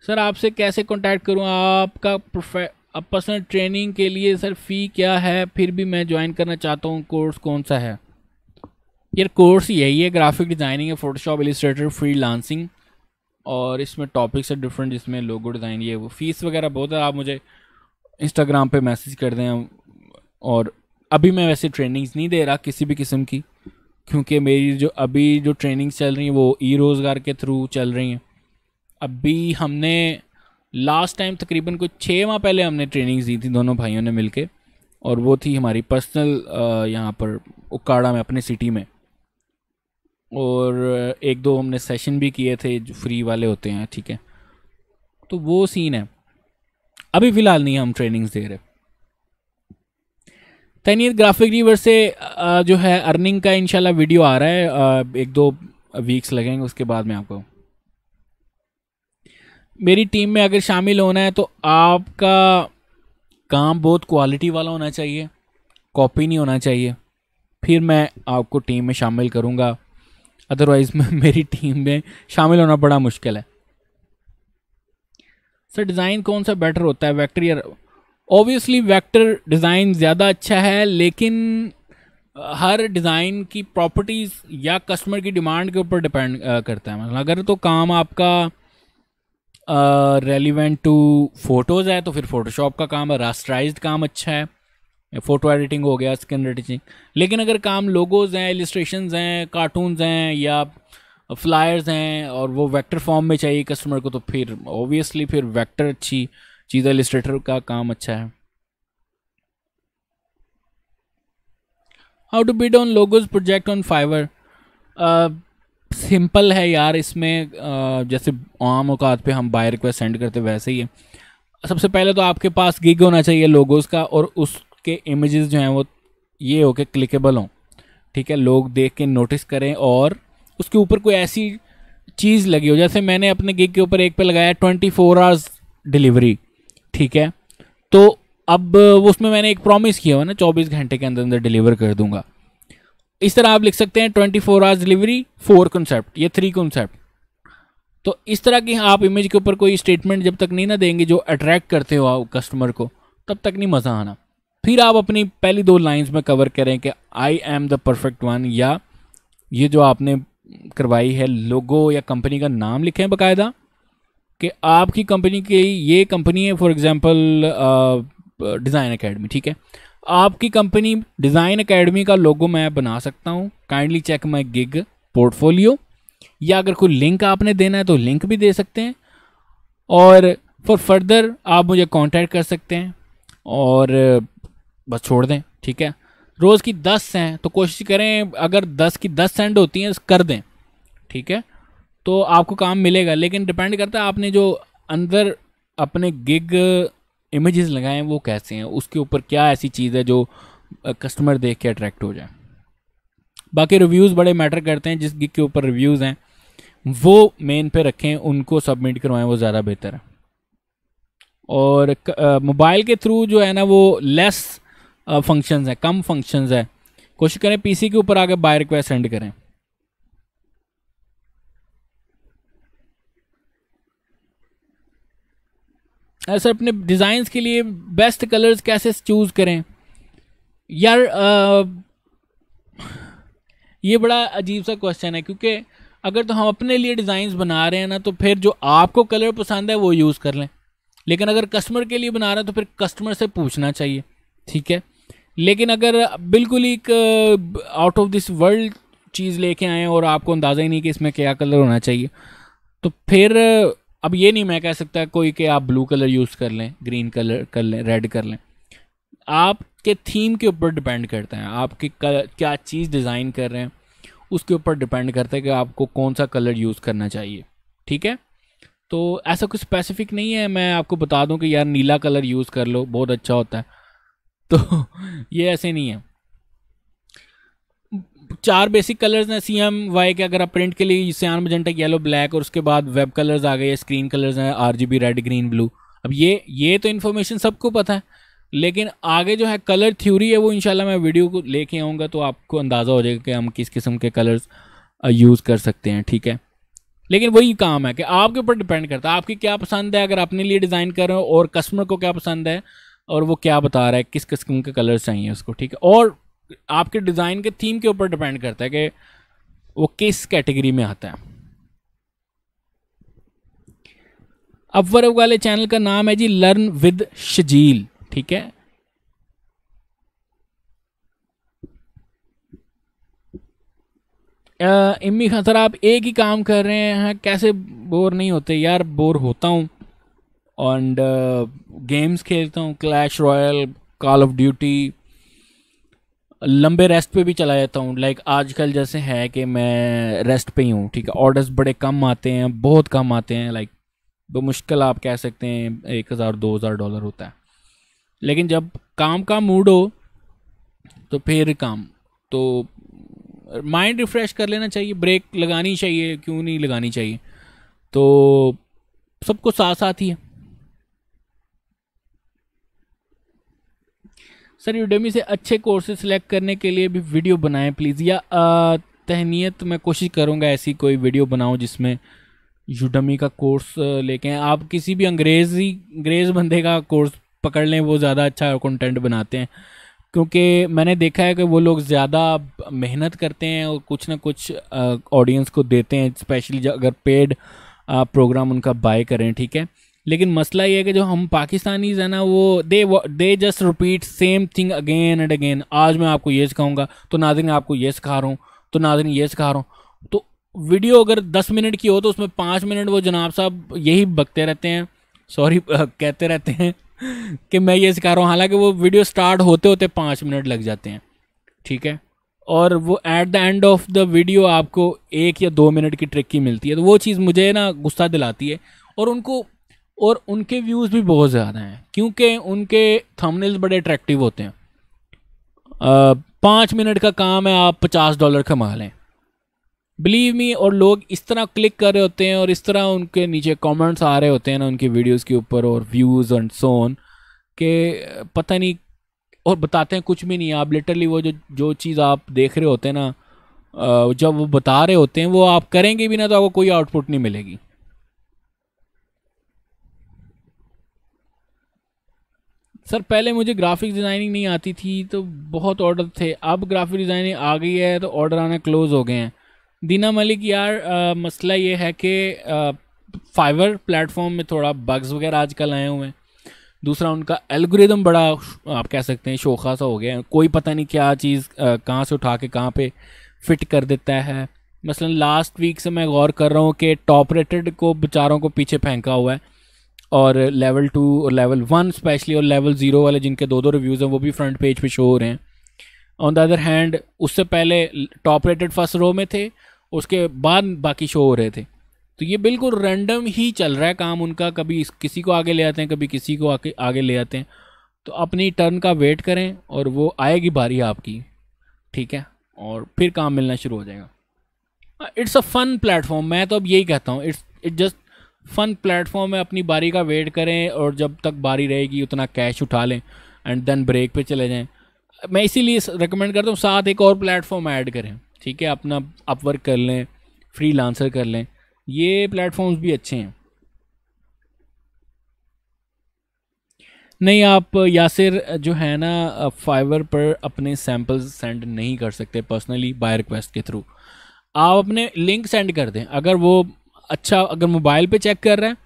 सर आपसे कैसे कॉन्टैक्ट करूँ आपका प्रोफे पर्सनल ट्रेनिंग के लिए सर फ़ी क्या है फिर भी मैं ज्वाइन करना चाहता हूँ कोर्स कौन सा है यार कोर्स यही है ग्राफिक डिज़ाइनिंग है फोटोशॉप इलिस्ट्रेटर फ्री लांसिंग और इसमें टॉपिक्स है डिफरेंट जिसमें लोगो डिज़ाइन ये वो फीस वगैरह बहुत है आप मुझे इंस्टाग्राम पे मैसेज कर दें और अभी मैं वैसे ट्रेनिंग्स नहीं दे रहा किसी भी किस्म की क्योंकि मेरी जो अभी जो ट्रेनिंग्स चल रही हैं वो ई रोज़गार के थ्रू चल रही हैं अभी हमने लास्ट टाइम तकरीबन कुछ छः माह पहले हमने ट्रेनिंग्स दी थी दोनों भाइयों ने मिलके और वो थी हमारी पर्सनल यहाँ पर उकाड़ा में अपने सिटी में और एक दो हमने सेशन भी किए थे जो फ्री वाले होते हैं ठीक है तो वो सीन है अभी फ़िलहाल नहीं हम ट्रेनिंग्स दे रहे तैनीत ग्राफिक रिवर से जो है अर्निंग का इंशाल्लाह वीडियो आ रहा है एक दो वीक्स लगेंगे उसके बाद में आपको मेरी टीम में अगर शामिल होना है तो आपका काम बहुत क्वालिटी वाला होना चाहिए कॉपी नहीं होना चाहिए फिर मैं आपको टीम में शामिल करूँगा अदरवाइज मेरी टीम में शामिल होना बड़ा मुश्किल है सर डिज़ाइन कौन सा बेटर होता है वैक्टर या ओबियसली वैक्टर डिज़ाइन ज़्यादा अच्छा है लेकिन हर डिज़ाइन की प्रॉपर्टीज़ या कस्टमर की डिमांड के ऊपर डिपेंड करता है मतलब अगर तो काम आपका रेलिवेंट टू फोटोज़ है तो फिर फोटोशॉप का काम है रास्टराइज काम अच्छा है फ़ोटो एडिटिंग हो गया स्किन एडिटिंग लेकिन अगर काम लोगोज़ हैं एलिस्ट्रेशन हैं कार्टून्स हैं या फ्लायर्स हैं और वो वेक्टर फॉर्म में चाहिए कस्टमर को तो फिर ऑब्वियसली फिर वेक्टर अच्छी चीज़ एलिस्ट्रेटर का काम अच्छा है how to bid on logos project on Fiverr simple है यार इसमें uh, जैसे आम औकात पे हम बाय रिक्वेस्ट सेंड करते वैसे ही है सबसे पहले तो आपके पास गिग होना चाहिए लोगोज़ का और उस के इमेजेस जो हैं वो ये हो के क्लिकेबल हों ठीक है लोग देख के नोटिस करें और उसके ऊपर कोई ऐसी चीज़ लगी हो जैसे मैंने अपने गिग के ऊपर एक पे लगाया ट्वेंटी फोर आवर्स डिलीवरी ठीक है तो अब उसमें मैंने एक प्रॉमिस किया हुआ ना चौबीस घंटे के अंदर अंदर डिलीवर कर दूंगा इस तरह आप लिख सकते हैं twenty four hours delivery four concept ये थ्री कन्सेप्ट तो इस तरह की आप इमेज के ऊपर कोई स्टेटमेंट जब तक नहीं ना देंगे जो अट्रैक्ट करते हो आप कस्टमर को तब तक नहीं मज़ा आना फिर आप अपनी पहली दो लाइंस में कवर करें कि I am the perfect one या ये जो आपने करवाई है लोगो या कंपनी का नाम लिखें बाकायदा कि आपकी कंपनी की ये कंपनी है फॉर एग्जांपल डिज़ाइन एकेडमी ठीक है आपकी कंपनी डिज़ाइन एकेडमी का लोगो मैं बना सकता हूँ kindly check my gig portfolio या अगर कोई लिंक आपने देना है तो लिंक भी दे सकते हैं और फॉर फर्दर आप मुझे कॉन्टैक्ट कर सकते हैं और बस छोड़ दें ठीक है रोज़ की दस हैं तो कोशिश करें अगर दस की दस सेंड होती हैं कर दें ठीक है तो आपको काम मिलेगा लेकिन डिपेंड करता है आपने जो अंदर अपने गिग इमेजेस लगाए हैं वो कैसे हैं उसके ऊपर क्या ऐसी चीज़ है जो कस्टमर देख के अट्रैक्ट हो जाए बाकी रिव्यूज़ बड़े मैटर करते हैं जिस गिग के ऊपर रिव्यूज़ हैं वो मेन पे रखें उनको सबमिट करवाएं वो ज़्यादा बेहतर है और मोबाइल के थ्रू जो है ना वो लेस फंक्शन है कम फंक्शंस हैं कोशिश करें पीसी के ऊपर आगे बाय रिक्वेस्ट सेंड करें सर अपने डिज़ाइंस के लिए बेस्ट कलर्स कैसे चूज़ करें यार आ, ये बड़ा अजीब सा क्वेश्चन है क्योंकि अगर तो हम अपने लिए डिजाइन बना रहे हैं ना तो फिर जो आपको कलर पसंद है वो यूज़ कर लें लेकिन अगर कस्टमर के लिए बना रहे हैं तो फिर कस्टमर से पूछना चाहिए ठीक है लेकिन अगर बिल्कुल ही आउट ऑफ दिस वर्ल्ड चीज़ लेके आएँ और आपको अंदाज़ा ही नहीं कि इसमें क्या कलर होना चाहिए तो फिर अब ये नहीं मैं कह सकता कोई कि आप ब्लू कलर यूज़ कर लें ग्रीन कलर कर लें रेड कर लें आपके थीम के ऊपर डिपेंड करता है आपके क्या चीज़ डिज़ाइन कर रहे हैं उसके ऊपर डिपेंड करता है कि आपको कौन सा कलर यूज़ करना चाहिए ठीक है तो ऐसा कुछ स्पेसिफिक नहीं है मैं आपको बता दूं कि यार नीला कलर यूज़ कर लो बहुत अच्छा होता है तो ये ऐसे नहीं है चार बेसिक कलर्स हैं सी एम वाई के अगर आप प्रिंट के लिए सियान मजेंटा येलो ब्लैक और उसके बाद वेब कलर्स आ गए स्क्रीन कलर्स हैं R G B red green blue अब ये ये तो इन्फॉर्मेशन सबको पता है लेकिन आगे जो है कलर थ्योरी है वो इंशाल्लाह मैं वीडियो को लेके आऊँगा तो आपको अंदाज़ा हो जाएगा कि हम किस किस्म के कलर्स यूज़ कर सकते हैं ठीक है लेकिन वही काम है कि आपके ऊपर डिपेंड करता है आपकी क्या पसंद है अगर अपने लिए डिज़ाइन कर रहे हो और कस्टमर को क्या पसंद है और वो क्या बता रहा है किस किस्म के कलर्स चाहिए उसको ठीक है और आपके डिज़ाइन के थीम के ऊपर डिपेंड करता है कि वो किस कैटेगरी में आता है अपवर्ग वाले चैनल का नाम है जी लर्न विद शजील ठीक है इम्मी खान सर आप एक ही काम कर रहे हैं कैसे बोर नहीं होते यार बोर होता हूं एंड गेम्स uh, खेलता हूँ Clash Royale Call of Duty लंबे रेस्ट पे भी चला जाता हूँ लाइक आजकल जैसे है कि मैं रेस्ट पे ही हूँ ठीक है ऑर्डर्स बड़े कम आते हैं बहुत कम आते हैं लाइक मुश्किल आप कह सकते हैं एक हज़ार दो हज़ार डॉलर होता है लेकिन जब काम का मूड हो तो फिर काम तो माइंड रिफ़्रेश कर लेना चाहिए ब्रेक लगानी चाहिए क्यों नहीं लगानी चाहिए तो सबको साथ साथ ही है सर यूडेमी से अच्छे कोर्सेज सेलेक्ट करने के लिए भी वीडियो बनाएं प्लीज़ या तहनीत मैं कोशिश करूँगा ऐसी कोई वीडियो बनाऊँ जिसमें यूडमी का कोर्स लेके आप किसी भी अंग्रेज़ी अंग्रेज़ बंदे का कोर्स पकड़ लें वो ज़्यादा अच्छा कंटेंट बनाते हैं क्योंकि मैंने देखा है कि वो लोग ज़्यादा मेहनत करते हैं और कुछ ना कुछ ऑडियंस को देते हैं स्पेशली अगर पेड प्रोग्राम उनका बाय करें ठीक है लेकिन मसला ये है कि जो हम पाकिस्तानीज है ना वो they they just repeat same thing again and again आज मैं आपको ये सिखाऊंगा तो नाजरीन आपको ये सिखा रहा हूँ तो नाजरीन ये सिखा रहा हूँ तो वीडियो अगर दस मिनट की हो तो उसमें पाँच मिनट वो जनाब साहब यही बकते रहते हैं सॉरी कहते रहते हैं कि मैं ये सिखा रहा हूँ हालांकि वो वीडियो स्टार्ट होते होते पाँच मिनट लग जाते हैं ठीक है और वो at the end of the video आपको एक या दो मिनट की ट्रिक की मिलती है तो वो चीज़ मुझे ना गुस्सा दिलाती है और उनको और उनके व्यूज़ भी बहुत ज़्यादा हैं क्योंकि उनके थंबनेल्स बड़े अट्रैक्टिव होते हैं पाँच मिनट का काम है आप पचास डॉलर कमा लें बिलीव मी और लोग इस तरह क्लिक कर रहे होते हैं और इस तरह उनके नीचे कमेंट्स आ रहे होते हैं ना उनकी वीडियोस के ऊपर और व्यूज़ एंड सोन के पता नहीं और बताते हैं कुछ भी नहीं आप लिटरली वो जो जो चीज़ आप देख रहे होते हैं ना जब वो बता रहे होते हैं वो आप करेंगे भी ना तो आपको कोई आउटपुट नहीं मिलेगी सर पहले मुझे ग्राफिक डिज़ाइनिंग नहीं आती थी तो बहुत ऑर्डर थे अब ग्राफिक डिज़ाइनिंग आ गई है तो ऑर्डर आना क्लोज हो गए हैं दीना मलिक यार आ, मसला ये है कि फाइवर प्लेटफॉर्म में थोड़ा बग्स वगैरह आजकल आए हुए हैं दूसरा उनका एल्गोरिदम बड़ा आप कह सकते हैं शोखा सा हो गया कोई पता नहीं क्या चीज़ कहाँ से उठा के कहाँ पे फिट कर देता है मसलन लास्ट वीक से मैं गौर कर रहा हूँ कि टॉप रेटेड को बेचारों को पीछे फेंका हुआ है और लेवल टू और लेवल वन स्पेशली और लेवल ज़ीरो वाले जिनके दो दो रिव्यूज़ हैं वो भी फ्रंट पेज पे शो हो रहे हैं ऑन द अदर हैंड उससे पहले टॉप रेटेड फर्स्ट रो में थे उसके बाद बाकी शो हो रहे थे तो ये बिल्कुल रैंडम ही चल रहा है काम उनका कभी किसी को आगे ले आते हैं कभी किसी को आगे आगे ले आते हैं तो अपनी टर्न का वेट करें और वो आएगी बारी आपकी ठीक है और फिर काम मिलना शुरू हो जाएगा इट्स अ फन प्लेटफॉर्म मैं तो अब यही कहता हूँ it's it just fun platform में अपनी बारी का वेट करें और जब तक बारी रहेगी उतना कैश उठा लें एंड देन ब्रेक पे चले जाएं मैं इसीलिए रिकमेंड करता हूँ साथ एक और प्लेटफॉर्म ऐड करें ठीक है अपना अपवर्क कर लें फ्री लांसर कर लें ये प्लेटफॉर्म्स भी अच्छे हैं नहीं आप यासिर जो है ना फाइवर पर अपने सैम्पल्स सेंड नहीं कर सकते पर्सनली बाय रिक्वेस्ट के थ्रू आप अपने लिंक सेंड कर दें अगर वो अच्छा अगर मोबाइल पे चेक कर रहा है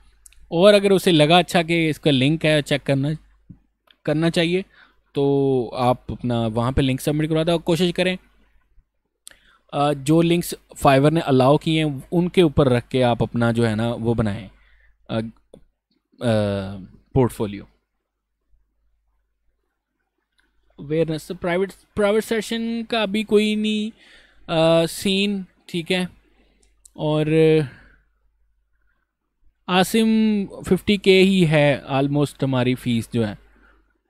और अगर उसे लगा अच्छा कि इसका लिंक है चेक करना करना चाहिए तो आप अपना वहाँ पे लिंक सबमिट करवा दें और कोशिश करें जो लिंक्स फाइवर ने अलाउ किए हैं उनके ऊपर रख के आप अपना जो है ना वो बनाएं portfolio awareness private private session का अभी कोई नहीं सीन ठीक है और आसिम फिफ्टी के ही है आलमोस्ट हमारी फ़ीस जो है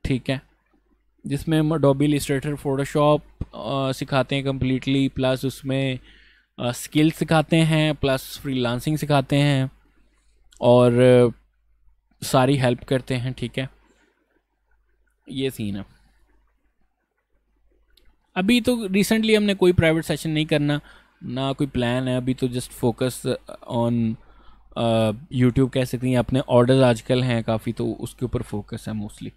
ठीक है जिसमें अडोबी स्ट्रेटर फोटोशॉप सिखाते हैं कम्प्लीटली प्लस उसमें स्किल सिखाते हैं प्लस लांसिंग सिखाते हैं और सारी हेल्प करते हैं ठीक है ये सीन है अभी तो रिसेंटली हमने कोई प्राइवेट सेशन नहीं करना ना कोई प्लान है अभी तो जस्ट फोकस ऑन यूट्यूब कह सकती हैं अपने ऑर्डर आजकल हैं काफ़ी तो उसके ऊपर फोकस है मोस्टली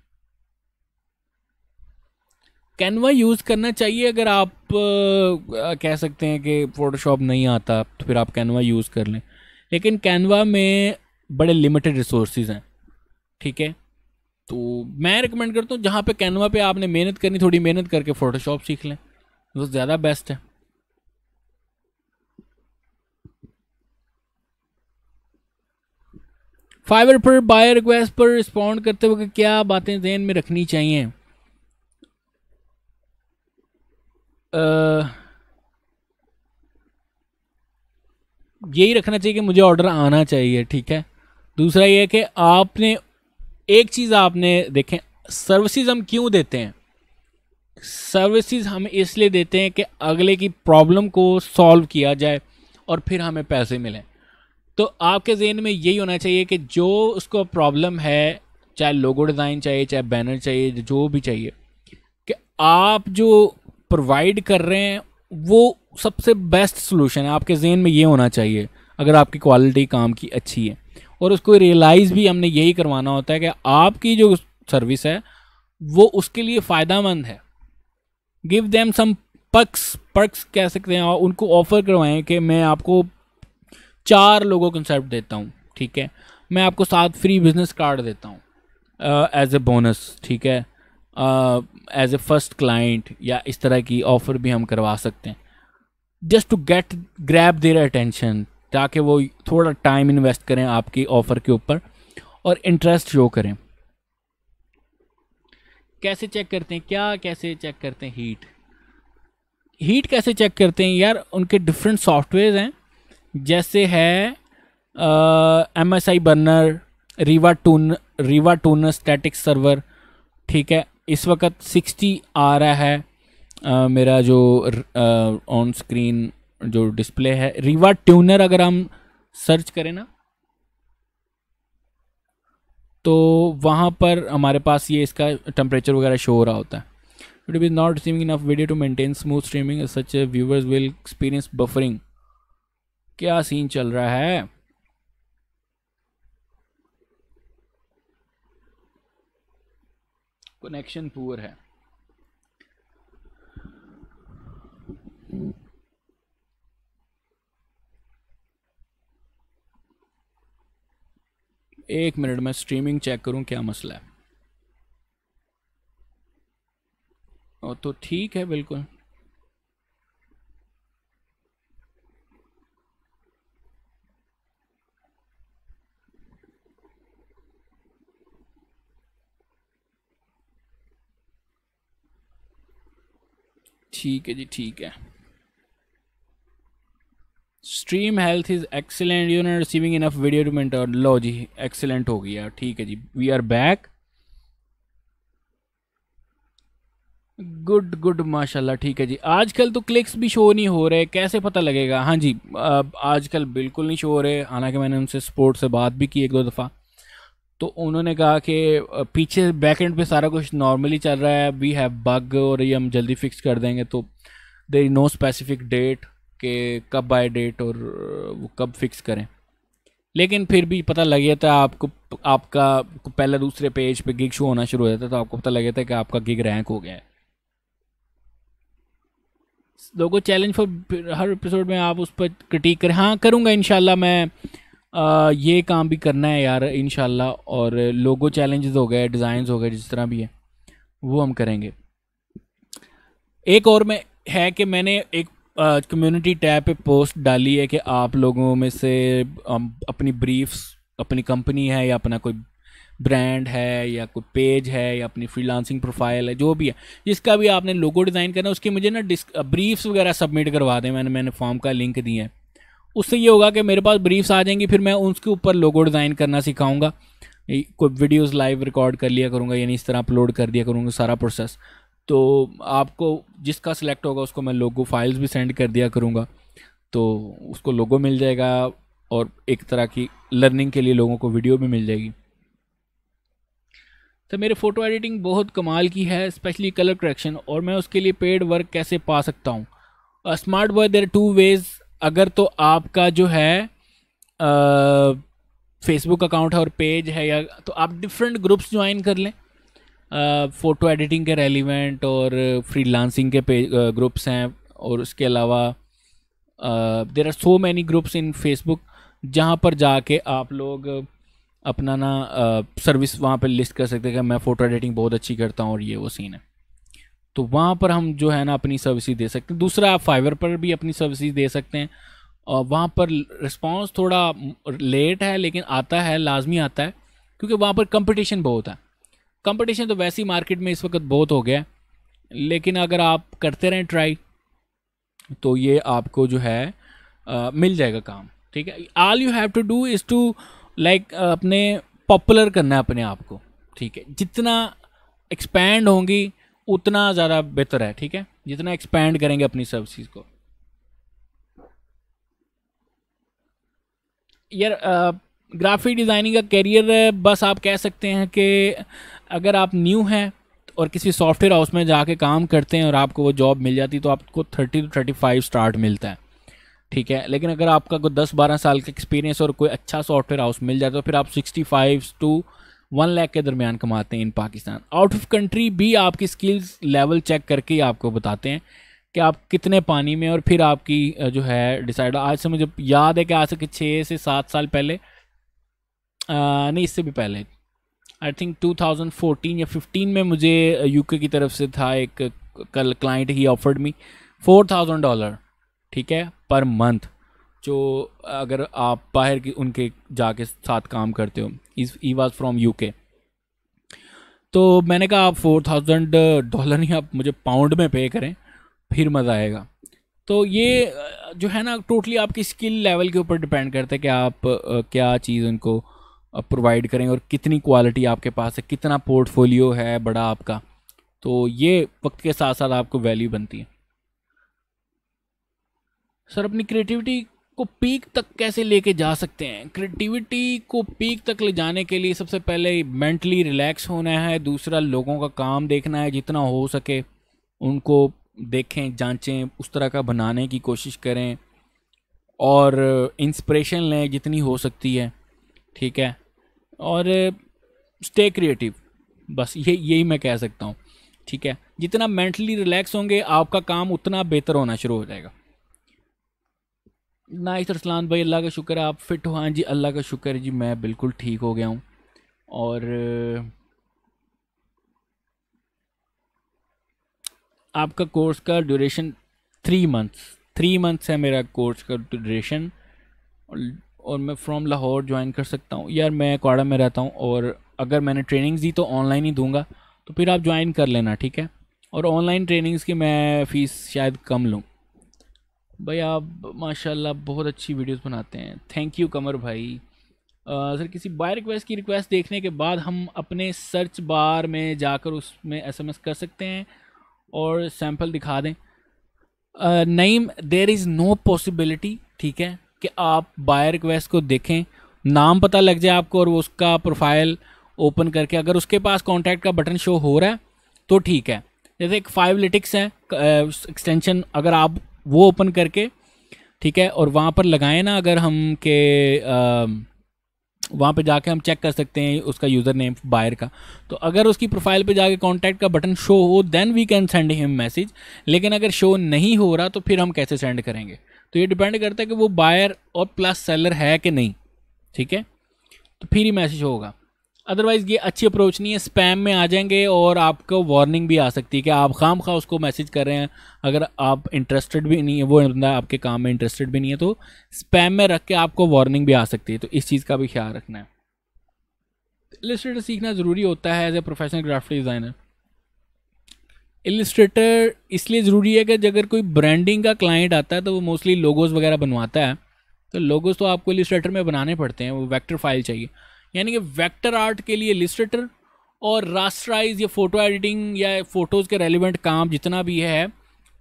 कैनवा यूज़ करना चाहिए अगर आप आ, कह सकते हैं कि फ़ोटोशॉप नहीं आता तो फिर आप कैनवा यूज़ कर लें लेकिन कैनवा में बड़े लिमिटेड रिसोर्स हैं ठीक है तो मैं रिकमेंड करता हूँ जहाँ पे कैनवा पे आपने मेहनत करनी थोड़ी मेहनत करके फ़ोटोशॉप सीख लें वो ज़्यादा बेस्ट है फाइवर पर बाय रिक्वेस्ट पर रिस्पॉन्ड करते वक्त क्या बातें जहन में रखनी चाहिए यही रखना चाहिए कि मुझे ऑर्डर आना चाहिए ठीक है दूसरा ये है कि आपने एक चीज़ आपने देखें सर्विसेज हम क्यों देते हैं सर्विसेज हम इसलिए देते हैं कि अगले की प्रॉब्लम को सॉल्व किया जाए और फिर हमें पैसे मिलें तो आपके जेन में यही होना चाहिए कि जो उसको प्रॉब्लम है चाहे लोगो डिज़ाइन चाहिए चाहे बैनर चाहिए जो भी चाहिए कि आप जो प्रोवाइड कर रहे हैं वो सबसे बेस्ट सोलूशन है आपके जेन में ये होना चाहिए अगर आपकी क्वालिटी काम की अच्छी है और उसको रियलाइज़ भी हमने यही करवाना होता है कि आपकी जो सर्विस है वो उसके लिए फ़ायदा मंद है give them some perks perks कह सकते हैं और उनको ऑफ़र करवाएं कि मैं आपको चार लोगों को कंसेप्ट देता हूँ ठीक है मैं आपको सात फ्री बिजनेस कार्ड देता हूँ एज ए बोनस ठीक है एज ए फर्स्ट क्लाइंट या इस तरह की ऑफर भी हम करवा सकते हैं just to get grab their attention ताकि वो थोड़ा टाइम इन्वेस्ट करें आपकी ऑफर के ऊपर और इंटरेस्ट शो करें कैसे चेक करते हैं क्या कैसे चेक करते हैं हीट हीट कैसे चेक करते हैं यार उनके डिफरेंट सॉफ्टवेयर हैं जैसे है M S I burner Riva tune RivaTuner static server ठीक है इस वक्त सिक्सटी आ रहा है आ, मेरा जो ऑन स्क्रीन जो डिस्प्ले है रिवा ट्यूनर अगर हम सर्च करें ना तो वहाँ पर हमारे पास ये इसका टेम्परेचर वगैरह शो हो रहा होता है it is not receiving enough video to maintain smooth streaming such viewers will experience buffering क्या सीन चल रहा है कनेक्शन पुअर है एक मिनट में स्ट्रीमिंग चेक करूं क्या मसला है और तो ठीक है बिल्कुल ठीक है जी ठीक है stream health is excellent you not receiving enough video to mentor लो जी एक्सेलेंट हो गया ठीक है जी we are back good good माशाल्लाह ठीक है जी आजकल तो क्लिक्स भी शो नहीं हो रहे कैसे पता लगेगा हाँ जी आजकल बिल्कुल नहीं शो हो रहे हालांकि मैंने उनसे स्पोर्ट से बात भी की एक दो दफ़ा तो उन्होंने कहा कि पीछे बैक एंड पे सारा कुछ नॉर्मली चल रहा है वी हैव बग और ये हम जल्दी फिक्स कर देंगे तो देर नो स्पेसिफिक डेट कि कब बाय डेट और वो कब फिक्स करें लेकिन फिर भी पता लग गया था आपको आपका पहले दूसरे पेज पे गिग शो होना शुरू हो जाता तो आपको पता लग गया था कि आपका गिग रैंक हो गया है लोगों चैलेंज फॉर हर एपिसोड में आप उस पर क्रिटिक करें हाँ करूँगा इन मैं आ, ये काम भी करना है यार इन और लोगो चैलेंजेस हो गए डिज़ाइन हो गए जिस तरह भी है वो हम करेंगे एक और में है कि मैंने एक कम्युनिटी टैब पे पोस्ट डाली है कि आप लोगों में से अपनी ब्रीफ्स अपनी कंपनी है या अपना कोई ब्रांड है या कोई पेज है या अपनी फ्रीलांसिंग प्रोफाइल है जो भी है जिसका भी आपने लोगो डिज़ाइन करना है उसकी मुझे ना ब्रीफ्स वगैरह सबमिट करवा दें मैंने मैंने फॉर्म का लिंक दिया है उससे ये होगा कि मेरे पास ब्रीफ्स आ जाएंगी फिर मैं उसके ऊपर लोगो डिज़ाइन करना सिखाऊंगा कोई वीडियोस लाइव रिकॉर्ड कर लिया करूँगा यानी इस तरह अपलोड कर दिया करूँगा सारा प्रोसेस तो आपको जिसका सिलेक्ट होगा उसको मैं लोगो फाइल्स भी सेंड कर दिया करूँगा तो उसको लोगो मिल जाएगा और एक तरह की लर्निंग के लिए लोगों को वीडियो भी मिल जाएगी तो मेरे फ़ोटो एडिटिंग बहुत कमाल की है स्पेशली कलर करेक्शन और मैं उसके लिए पेड वर्क कैसे पा सकता हूँ smart boy there two ways अगर तो आपका जो है फेसबुक अकाउंट है और पेज है या तो आप डिफरेंट ग्रुप्स ज्वाइन कर लें फ़ोटो एडिटिंग के रेलिवेंट और फ्रीलांसिंग के पेज ग्रुप्स हैं और उसके अलावा there are so many groups in Facebook जहाँ पर जाके आप लोग अपना ना सर्विस वहाँ पे लिस्ट कर सकते हैं कि मैं फ़ोटो एडिटिंग बहुत अच्छी करता हूँ और ये वो सीन है तो वहाँ पर हम जो है ना अपनी सर्विसेज दे सकते हैं दूसरा आप फाइवर पर भी अपनी सर्विसेज दे सकते हैं और वहाँ पर रिस्पॉन्स थोड़ा लेट है लेकिन आता है लाजमी आता है क्योंकि वहाँ पर कंपटीशन बहुत है कंपटीशन तो वैसे ही मार्केट में इस वक्त बहुत हो गया है लेकिन अगर आप करते रहें ट्राई तो ये आपको जो है आ, मिल जाएगा काम ठीक है all you have to do is to like अपने पॉपुलर करना है अपने आप को ठीक है जितना एक्सपैंड होंगी उतना ज़्यादा बेहतर है ठीक है जितना एक्सपैंड करेंगे अपनी सर्विसेज को यार ग्राफिक डिज़ाइनिंग का करियर बस आप कह सकते हैं कि अगर आप न्यू हैं और किसी सॉफ्टवेयर हाउस में जाके काम करते हैं और आपको वो जॉब मिल जाती तो आपको thirty to thirty five start मिलता है ठीक है लेकिन अगर आपका कोई दस बारह साल का एक्सपीरियंस और कोई अच्छा सॉफ्टवेयर हाउस मिल जाए तो फिर आप sixty five to one lakh के दरमियान कमाते हैं in Pakistan out of country भी आपकी स्किल्स लेवल चेक करके ही आपको बताते हैं कि आप कितने पानी में और फिर आपकी जो है डिसाइड आज से मुझे याद है कि आज से छः से सात साल पहले आ, नहीं इससे भी पहले आई थिंक 2014 या 15 में मुझे यूके की तरफ से था एक कल क्लाइंट ही ऑफर्ड मी थाउजेंड डॉलर ठीक है पर मंथ जो अगर आप बाहर की उनके जाके साथ काम करते हो ई वॉज फ्रॉम यू के तो मैंने कहा आप फोर थाउजेंड डॉलर ही आप मुझे पाउंड में पे करें फिर मज़ा आएगा तो ये जो है ना टोटली आपकी स्किल लेवल के ऊपर डिपेंड करता है कि आप क्या चीज़ उनको प्रोवाइड करें और कितनी क्वालिटी आपके पास है कितना पोर्टफोलियो है बड़ा आपका तो ये वक्त के साथ साथ आपको वैल्यू बनती है सर अपनी क्रिएटिविटी को पीक तक कैसे लेके जा सकते हैं क्रिएटिविटी को पीक तक ले जाने के लिए सबसे पहले मेंटली रिलैक्स होना है दूसरा लोगों का काम देखना है जितना हो सके उनको देखें जांचें उस तरह का बनाने की कोशिश करें और इंस्पिरेशन लें जितनी हो सकती है ठीक है और स्टे क्रिएटिव बस ये यही मैं कह सकता हूँ ठीक है जितना मेंटली रिलैक्स होंगे आपका काम उतना बेहतर होना शुरू हो जाएगा नाइस अरसलान भाई अल्लाह का शुक्र है आप फिट हो हाँ जी अल्लाह का शुक्र है जी मैं बिल्कुल ठीक हो गया हूँ और आपका कोर्स का duration three months three months है मेरा कोर्स का ड्यूरेशन और मैं फ्रॉम लाहौर ज्वाइन कर सकता हूँ यार मैं कोड़ा में रहता हूँ और अगर मैंने ट्रेनिंग्स दी तो ऑनलाइन ही दूंगा तो फिर आप ज्वाइन कर लेना ठीक है और ऑनलाइन ट्रेनिंग्स की मैं फ़ीस शायद कम लूँ भाई आप माशाल्लाह बहुत अच्छी वीडियोस बनाते हैं थैंक यू कमर भाई आ, सर किसी बाय रिक्वेस्ट की रिक्वेस्ट देखने के बाद हम अपने सर्च बार में जाकर उसमें एसएमएस कर सकते हैं और सैम्पल दिखा दें Naeem there is no possibility ठीक है कि आप बाय रिक्वेस्ट को देखें नाम पता लग जाए आपको और वो उसका प्रोफाइल ओपन करके अगर उसके पास कॉन्टैक्ट का बटन शो हो रहा है तो ठीक है जैसे एक फाइव लिटिक्स है एक्सटेंशन अगर आप वो ओपन करके ठीक है और वहाँ पर लगाएं ना अगर हम के वहाँ पर जाके हम चेक कर सकते हैं उसका यूज़र नेम बायर का तो अगर उसकी प्रोफाइल पे जाके कॉन्टैक्ट का बटन शो हो then we can send him message लेकिन अगर शो नहीं हो रहा तो फिर हम कैसे सेंड करेंगे तो ये डिपेंड करता है कि वो बायर और प्लस सेलर है कि नहीं ठीक है तो फिर ही मैसेज होगा अदरवाइज़ ये अच्छी अप्रोच नहीं है स्पैम में आ जाएंगे और आपको वार्निंग भी आ सकती है कि आप खाम खा उसको मैसेज कर रहे हैं अगर आप इंटरेस्टेड भी नहीं है वो बंदा आपके काम में इंटरेस्टेड भी नहीं है तो स्पैम में रख के आपको वार्निंग भी आ सकती है तो इस चीज़ का भी ख्याल रखना है इलिस्ट्रेटर सीखना ज़रूरी होता है as a professional graphic designer Illustrator इसलिए ज़रूरी है कि अगर कोई ब्रांडिंग का क्लाइंट आता है तो वो मोस्टली लोगोज़ वगैरह बनवाता है तो लोगोज़ तो आपको इलिस्ट्रेटर में बनाने पड़ते हैं वो वैक्टर फाइल चाहिए यानी कि वेक्टर आर्ट के लिए लिस्ट्रेटर और रास्टराइज या फ़ोटो एडिटिंग या फ़ोटोज़ के रेलिवेंट काम जितना भी है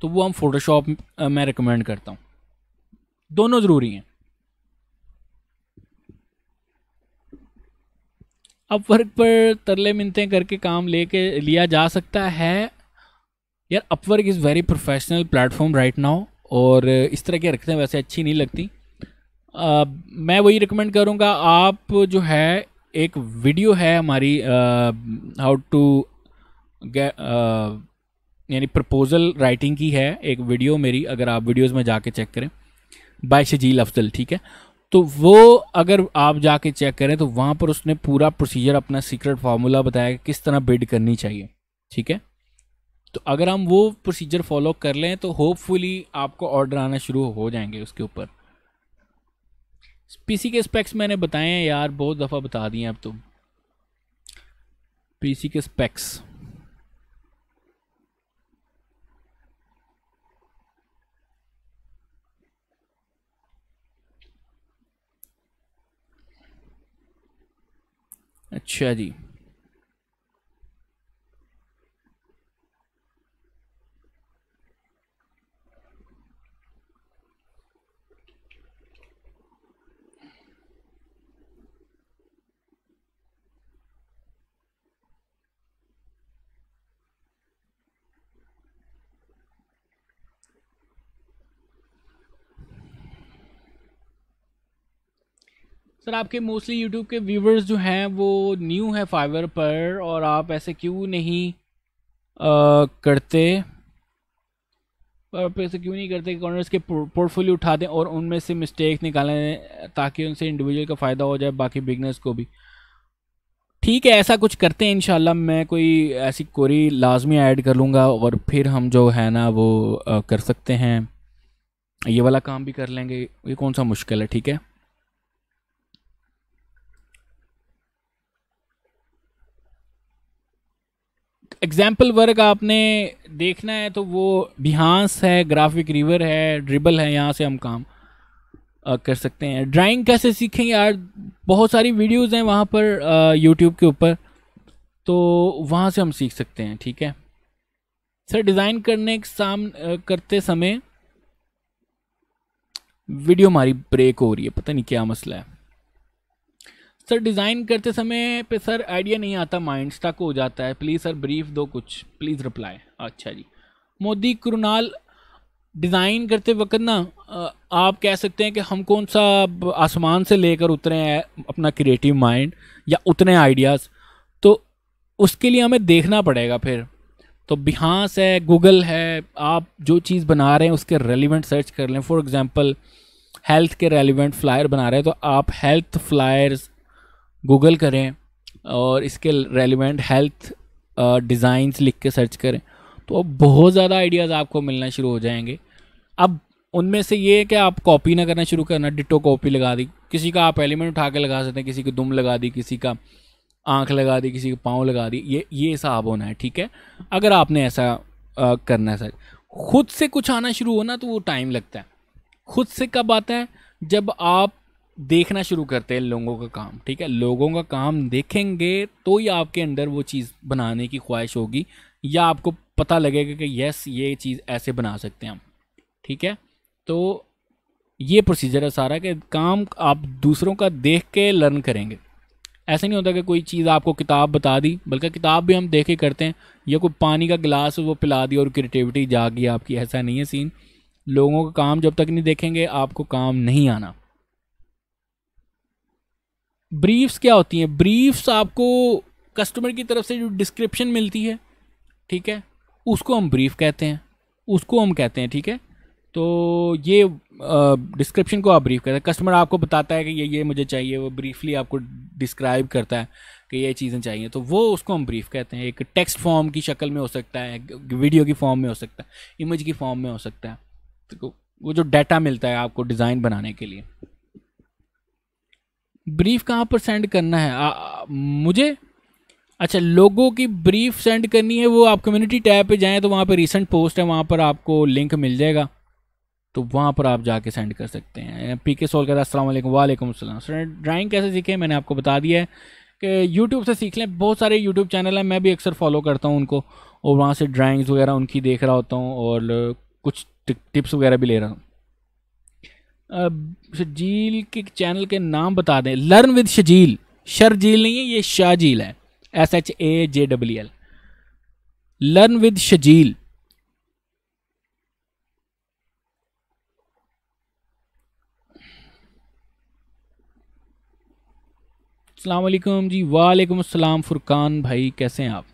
तो वो हम फ़ोटोशॉप में रिकमेंड करता हूँ दोनों ज़रूरी हैं अपवर्क पर तरले मिनतें करके काम लेके लिया जा सकता है यार Upwork is very professional platform right now और इस तरह के रखते हैं वैसे अच्छी नहीं लगती आ, मैं वही रिकमेंड करूँगा आप जो है एक वीडियो है हमारी हाउ टू यानी प्रपोजल राइटिंग की है एक वीडियो मेरी अगर आप वीडियोस में जाके चेक करें बाय शजील अफजल ठीक है तो वो अगर आप जाके चेक करें तो वहाँ पर उसने पूरा प्रोसीजर अपना सीक्रेट फार्मूला बताया कि किस तरह बिड करनी चाहिए ठीक है तो अगर हम वो प्रोसीजर फॉलो कर लें तो होपफुली आपको ऑर्डर आना शुरू हो जाएंगे उसके ऊपर पीसी के स्पेक्स मैंने बताए हैं यार बहुत दफ़ा बता दिए अब तो पीसी के स्पेक्स अच्छा जी सर आपके मोस्टली यूट्यूब के व्यूवर्स जो हैं वो न्यू है फाइवर पर और आप ऐसे क्यों नहीं आ, करते आप ऐसे क्यों नहीं करते कॉर्नर्स के पोर्टफोलियो उठा दें और उनमें से मिस्टेक निकालें ताकि उनसे इंडिविजुअल का फ़ायदा हो जाए बाकी बिगनर्स को भी ठीक है ऐसा कुछ करते हैं इन मैं कोई ऐसी कोरी लाजमी ऐड कर लूँगा और फिर हम जो है ना वो आ, कर सकते हैं ये वाला काम भी कर लेंगे ये कौन सा मुश्किल है ठीक है एग्जाम्पल वर्क आपने देखना है तो वो बिहानस है ग्राफिक रिवर है ड्रिबल है यहाँ से हम काम आ, कर सकते हैं ड्राइंग कैसे सीखेंगे यार बहुत सारी वीडियोस हैं वहाँ पर यूट्यूब के ऊपर तो वहाँ से हम सीख सकते हैं ठीक है सर डिज़ाइन करने के साम करते समय वीडियो हमारी ब्रेक हो रही है पता नहीं क्या मसला है सर डिज़ाइन करते समय पे सर आइडिया नहीं आता माइंड तक हो जाता है प्लीज़ सर ब्रीफ दो कुछ प्लीज़ रिप्लाई अच्छा जी मोदी कुरनाल डिज़ाइन करते वक्त ना आप कह सकते हैं कि हम कौन सा आसमान से लेकर उतरे हैं अपना क्रिएटिव माइंड या उतने आइडियाज़ तो उसके लिए हमें देखना पड़ेगा फिर तो बिहास है गूगल है आप जो चीज़ बना रहे हैं उसके रेलिवेंट सर्च कर लें फॉर एग्ज़ाम्पल हेल्थ के रेलिवेंट फ्लायर बना रहे हैं तो आप हेल्थ फ्लायर्स गूगल करें और इसके रेलिवेंट हेल्थ डिज़ाइंस लिख के सर्च करें तो अब बहुत ज़्यादा आइडियाज़ आपको मिलना शुरू हो जाएंगे अब उनमें से ये है कि आप कॉपी ना करना शुरू करना डिटो कॉपी लगा दी किसी का आप एलिमेंट उठा के लगा सकते हैं किसी की दुम लगा दी किसी का आँख लगा दी किसी का पाँव लगा दी ये ये हिसाब होना है ठीक है अगर आपने ऐसा आ, करना है सर खुद से कुछ आना शुरू होना तो वो टाइम लगता है खुद से कब आता है जब आप देखना शुरू करते हैं लोगों का काम ठीक है लोगों का काम देखेंगे तो ही आपके अंदर वो चीज़ बनाने की ख्वाहिश होगी या आपको पता लगेगा कि यस ये चीज़ ऐसे बना सकते हैं हम ठीक है तो ये प्रोसीजर है सारा कि काम आप दूसरों का देख के लर्न करेंगे ऐसा नहीं होता कि कोई चीज़ आपको किताब बता दी बल्कि किताब भी हम देख के करते हैं या कोई पानी का गिलास वो पिला दिया और क्रिएटिविटी जागी आपकी ऐसा नहीं है सीन लोगों का काम जब तक नहीं देखेंगे आपको काम नहीं आना ब्रीफ्स क्या होती हैं ब्रीफ्स आपको कस्टमर की तरफ से जो डिस्क्रिप्शन मिलती है ठीक है उसको हम ब्रीफ कहते हैं उसको हम कहते हैं ठीक है तो ये डिस्क्रिप्शन को आप ब्रीफ कहते हैं कस्टमर आपको बताता है कि ये ये मुझे चाहिए वो ब्रीफली आपको डिस्क्राइब करता है कि ये चीज़ें चाहिए तो वो उसको हम ब्रीफ कहते हैं एक टेक्स्ट फॉर्म की शक्ल में हो सकता है वीडियो की फॉर्म में हो सकता है इमेज की फॉर्म में हो सकता है तो वो जो डाटा मिलता है आपको डिज़ाइन बनाने के लिए ब्रीफ कहाँ पर सेंड करना है आ, मुझे अच्छा लोगों की ब्रीफ सेंड करनी है वो आप कम्युनिटी टैब पे जाएं तो वहाँ पे रीसेंट पोस्ट है वहाँ पर आपको लिंक मिल जाएगा तो वहाँ पर आप जाके सेंड कर सकते हैं पी के सोल कहता है वालेकुम वालेकुम ड्राइंग कैसे सीखें मैंने आपको बता दिया है कि यूट्यूब से सीख लें बहुत सारे यूट्यूब चैनल हैं मैं भी अक्सर फॉलो करता हूँ उनको और वहाँ से ड्राइंग्स वगैरह उनकी देख रहा होता हूँ और कुछ टिप्स वगैरह भी ले रहा हूँ शजील के चैनल के नाम बता दें लर्न विद शजील शरजील नहीं है ये शाहजील है S H A J W L learn with Shajeel अलैक्म जी वालेकुम अस्सलाम फुरकान भाई कैसे हैं आप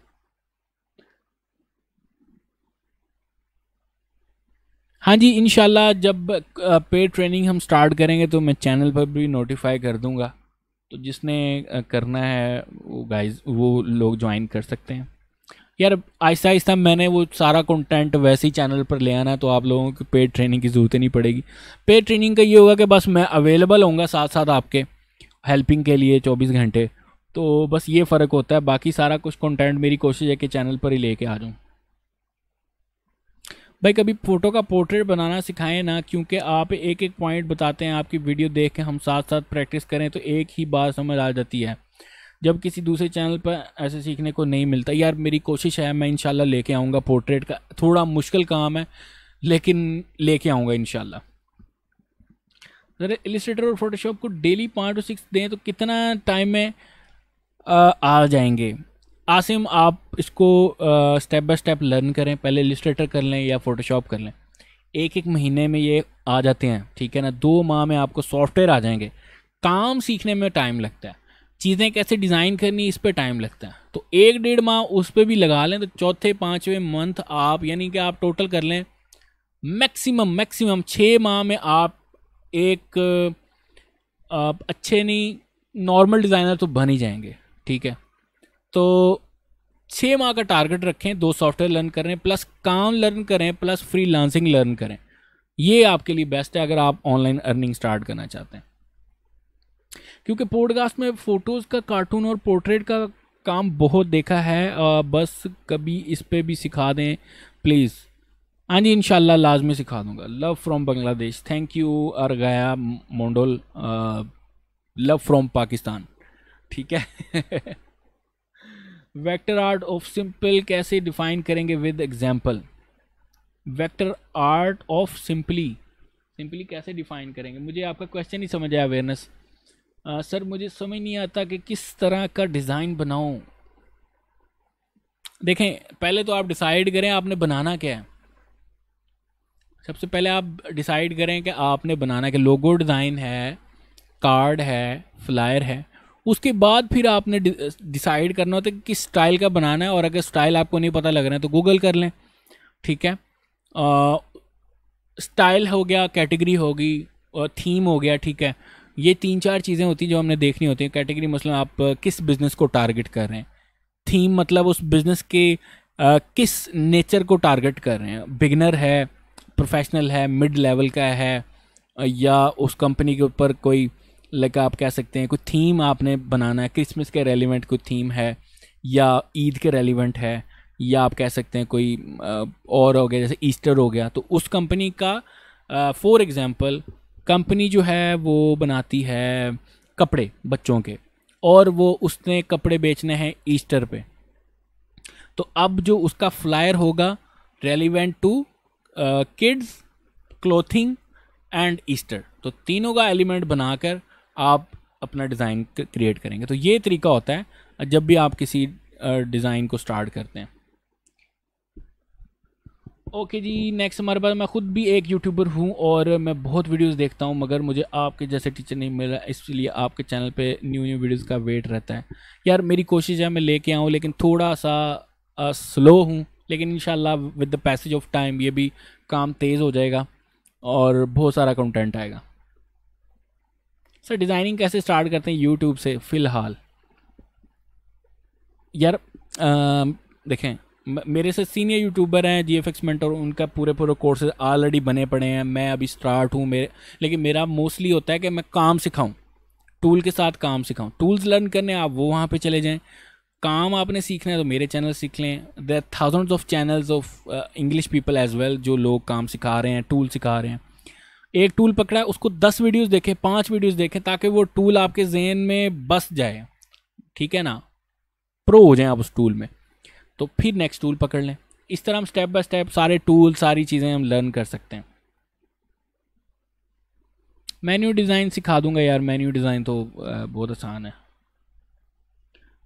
हाँ जी इन जब पे ट्रेनिंग हम स्टार्ट करेंगे तो मैं चैनल पर भी नोटिफाई कर दूँगा तो जिसने करना है वो गाइज वो लोग ज्वाइन कर सकते हैं यार आहिस्ता आहिस्ता मैंने वो सारा कंटेंट वैसे ही चैनल पर ले आना है तो आप लोगों को पेड ट्रेनिंग की ज़रूरत ही नहीं पड़ेगी पेड ट्रेनिंग का ये होगा कि बस मैं अवेलेबल होऊंगा साथ साथ आपके हेल्पिंग के लिए चौबीस घंटे तो बस ये फ़र्क होता है बाकी सारा कुछ कंटेंट मेरी कोशिश है कि चैनल पर ही लेके आ जाऊँ भाई कभी फ़ोटो का पोर्ट्रेट बनाना सिखाएं ना क्योंकि आप एक एक पॉइंट बताते हैं आपकी वीडियो देख के हम साथ साथ प्रैक्टिस करें तो एक ही बात समझ आ जाती है जब किसी दूसरे चैनल पर ऐसे सीखने को नहीं मिलता यार मेरी कोशिश है मैं इनशाला लेके आऊँगा पोर्ट्रेट का थोड़ा मुश्किल काम है लेकिन लेके आऊँगा इनशाला शाला इलिस्ट्रेटर और फोटोशॉप को डेली पाँच टू सिक्स दें तो कितना टाइम में आ जाएंगे आसिम आप इसको स्टेप बाय स्टेप लर्न करें पहले इलिस्ट्रेटर कर लें या फोटोशॉप कर लें एक एक महीने में ये आ जाते हैं ठीक है ना दो माह में आपको सॉफ्टवेयर आ जाएंगे काम सीखने में टाइम लगता है चीज़ें कैसे डिज़ाइन करनी इस पर टाइम लगता है तो एक डेढ़ माह उस पर भी लगा लें तो चौथे पाँचवें मंथ आप यानी कि आप टोटल कर लें मैक्सिमम मैक्सिमम छः माह में आप एक आप अच्छे नहीं नॉर्मल डिज़ाइनर तो बन ही जाएंगे ठीक है तो छः माह का टारगेट रखें दो सॉफ्टवेयर लर्न करें प्लस काम लर्न करें प्लस फ्री लांसिंग लर्न करें ये आपके लिए बेस्ट है अगर आप ऑनलाइन अर्निंग स्टार्ट करना चाहते हैं क्योंकि पॉडकास्ट में फ़ोटोज़ का कार्टून और पोर्ट्रेट का काम बहुत देखा है आ, बस कभी इस पर भी सिखा दें प्लीज़ हाँ जी इनशाला लाजमी सिखा दूंगा love from Bangladesh thank you Arghya Mondal love from Pakistan ठीक है वेक्टर आर्ट ऑफ सिंपल कैसे डिफाइन करेंगे with example vector art of simply simply कैसे डिफाइन करेंगे मुझे आपका क्वेश्चन ही समझ आया अवेयरनेस सर मुझे समझ नहीं आता कि किस तरह का डिज़ाइन बनाऊं देखें पहले तो आप डिसाइड करें आपने बनाना क्या है सबसे पहले आप डिसाइड करें कि आपने बनाना क्या लोगो डिज़ाइन है कार्ड है फ्लायर है उसके बाद फिर आपने डिसाइड करना होता है कि किस स्टाइल का बनाना है और अगर स्टाइल आपको नहीं पता लग रहा है तो गूगल कर लें ठीक है स्टाइल हो गया कैटेगरी होगी और थीम हो गया ठीक है ये तीन चार चीज़ें होती हैं जो हमने देखनी होती हैं कैटेगरी मसलन मतलब आप किस बिज़नेस को टारगेट कर रहे हैं थीम मतलब उस बिज़नेस के आ, किस नेचर को टारगेट कर रहे हैं बिगनर है प्रोफेशनल है मिड लेवल का है या उस कंपनी के ऊपर कोई लाइक आप कह सकते हैं कुछ थीम आपने बनाना है क्रिसमस के रेलिवेंट कुछ थीम है या ईद के रेलिवेंट है या आप कह सकते हैं कोई और हो गया जैसे ईस्टर हो गया तो उस कंपनी का फॉर एग्ज़ाम्पल कंपनी जो है वो बनाती है कपड़े बच्चों के और वो उसने कपड़े बेचने हैं ईस्टर पे तो अब जो उसका फ्लायर होगा relevant to kids clothing and Easter तो तीनों का एलिमेंट बनाकर आप अपना डिज़ाइन क्रिएट करेंगे तो ये तरीका होता है जब भी आप किसी डिज़ाइन को स्टार्ट करते हैं ओके जी नेक्स्ट हमारे पास मैं ख़ुद भी एक यूट्यूबर हूँ और मैं बहुत वीडियोस देखता हूँ मगर मुझे आपके जैसे टीचर नहीं मिला इसलिए आपके चैनल पे न्यू न्यू वीडियोस का वेट रहता है यार मेरी कोशिश है मैं लेके आऊँ लेकिन थोड़ा सा आ, स्लो हूँ लेकिन in with the passage of time ये भी काम तेज़ हो जाएगा और बहुत सारा कंटेंट आएगा सर डिज़ाइनिंग कैसे स्टार्ट करते हैं यूट्यूब से फ़िलहाल यार आ, देखें मेरे से सीनियर यूट्यूबर हैं जी एफ मेंटर उनका पूरे पूरे कोर्सेज ऑलरेडी बने पड़े हैं मैं अभी स्टार्ट हूँ मेरे लेकिन मेरा मोस्टली होता है कि मैं काम सिखाऊँ टूल के साथ काम सिखाऊँ टूल्स लर्न करने आप वो वहाँ पे चले जाएँ काम आपने सीखना है तो मेरे चैनल सीख लें there thousands of channels of English people as well जो लोग काम सिखा रहे हैं टूल सिखा रहे हैं एक टूल पकड़ा उसको दस वीडियोस देखें पांच वीडियोस देखें ताकि वो टूल आपके जहन में बस जाए ठीक है ना प्रो हो जाए आप उस टूल में तो फिर नेक्स्ट टूल पकड़ लें इस तरह हम स्टेप बाय स्टेप सारे टूल सारी चीज़ें हम लर्न कर सकते हैं मेन्यू डिज़ाइन सिखा दूंगा यार मेन्यू डिज़ाइन तो बहुत आसान है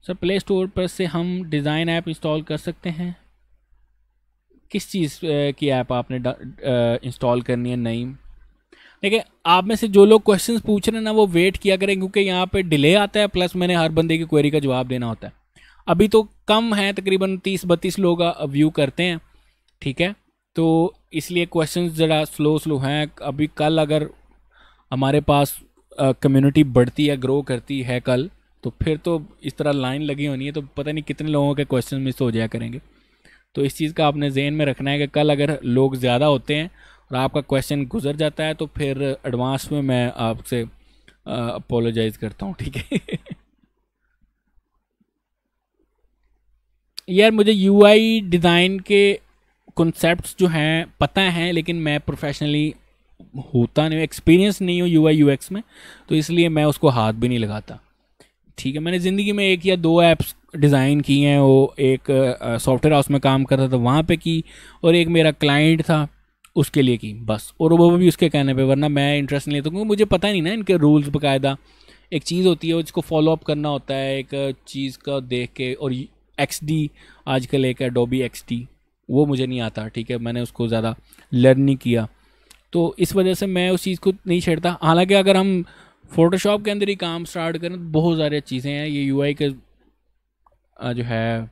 सर प्ले स्टोर पर से हम डिज़ाइन ऐप इंस्टॉल कर सकते हैं किस चीज़ की ऐप आपने इंस्टॉल करनी है नई ठीक है आप में से जो लोग क्वेश्चन पूछ रहे हैं ना वो वेट किया करें क्योंकि यहाँ पर डिले आता है प्लस मैंने हर बंदे की क्वेरी का जवाब देना होता है अभी तो कम है तकरीबन तीस बत्तीस लोग व्यू करते हैं ठीक है तो इसलिए क्वेश्चन ज़रा स्लो स्लो हैं अभी कल अगर हमारे पास कम्युनिटी बढ़ती है ग्रो करती है कल तो फिर तो इस तरह लाइन लगी होनी है तो पता नहीं कितने लोगों के क्वेश्चन मिस हो जाया करेंगे तो इस चीज़ का आपने जहन में रखना है कि कल अगर लोग ज़्यादा होते हैं और आपका क्वेश्चन गुजर जाता है तो फिर एडवांस में मैं आपसे अपोलोजाइज करता हूँ ठीक है यार मुझे यूआई डिज़ाइन के कॉन्सेप्ट जो हैं पता हैं लेकिन मैं प्रोफेशनली होता नहीं एक्सपीरियंस नहीं हूँ यू आई यू में तो इसलिए मैं उसको हाथ भी नहीं लगाता ठीक है मैंने ज़िंदगी में एक या दो ऐप्स डिज़ाइन किए हैं वो एक सॉफ्टवेयर हाउस में काम करता था वहाँ पे की और एक मेरा क्लाइंट था उसके लिए की बस और वो भी उसके कहने पे वरना मैं इंटरेस्ट नहीं लेता क्योंकि मुझे पता नहीं ना इनके रूल्स बकायदा एक चीज़ होती है उसको फॉलो अप करना होता है एक चीज़ का देख के और एक्स डी आजकल एक डोबी एक्स डी वो मुझे नहीं आता ठीक है मैंने उसको ज़्यादा लर्न नहीं किया तो इस वजह से मैं उस चीज़ को नहीं छेड़ता हालांकि अगर हम फोटोशॉप के अंदर ही काम स्टार्ट करें तो बहुत सारी चीज़ें हैं ये यू के जो है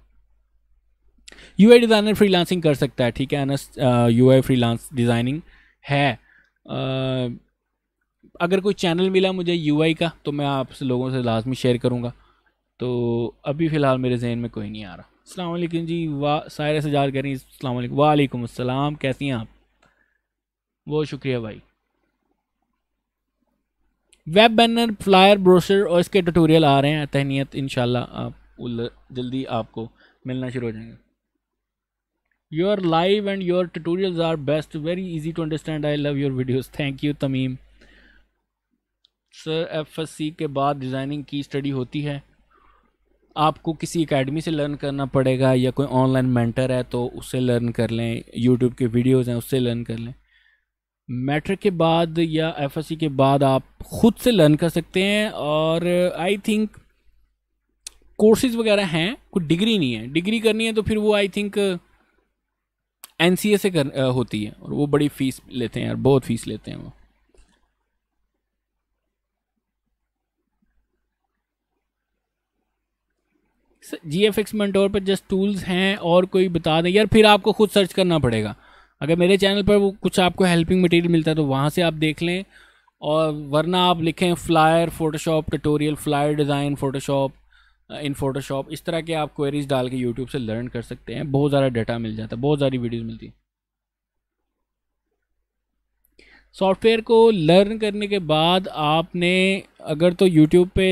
यू आई डिज़ाइनर लांसिंग कर सकता है ठीक है अनस यू आई लांस डिज़ाइनिंग है uh, अगर कोई चैनल मिला मुझे यू आई का तो मैं आप लोगों से लाजमी शेयर करूँगा तो अभी फ़िलहाल मेरे जहन में कोई नहीं आ रहा अलैक्म जी वाह सारे से जार करें हैं वालेकुम असलम कैसी हैं आप बहुत शुक्रिया भाई वेब बैनर फ्लायर ब्रोशर और इसके ट्यूटोरियल आ रहे हैं तहनीत इन आप जल्दी आपको मिलना शुरू हो जाएंगे your live and your tutorial are best very easy to understand I love your videos thank you Tamim sir FSc के बाद डिज़ाइनिंग की स्टडी होती है आपको किसी एकेडमी से लर्न करना पड़ेगा या कोई ऑनलाइन मेंटर है तो उससे लर्न कर लें यूट्यूब के वीडियोस हैं उससे लर्न कर लें मैट्रिक के बाद या सी के बाद आप खुद से लर्न कर सकते हैं और आई थिंक कोर्सेज वगैरह हैं कोई डिग्री नहीं है डिग्री करनी है तो फिर वो आई थिंक एन से कर आ, होती है और वो बड़ी फीस लेते हैं यार बहुत फीस लेते हैं वो जी एफ एक्स मंटोर पर जस्ट टूल्स हैं और कोई बता दें यार फिर आपको खुद सर्च करना पड़ेगा अगर मेरे चैनल पर वो कुछ आपको हेल्पिंग मटेरियल मिलता है तो वहाँ से आप देख लें और वरना आप लिखें flyer Photoshop tutorial flyer design Photoshop in Photoshop इस तरह के आप क्वेरीज डाल के यूट्यूब से लर्न कर सकते हैं बहुत ज़्यादा डाटा मिल जाता है बहुत सारी वीडियोज़ मिलती सॉफ्टवेयर को लर्न करने के बाद आपने अगर तो यूट्यूब पे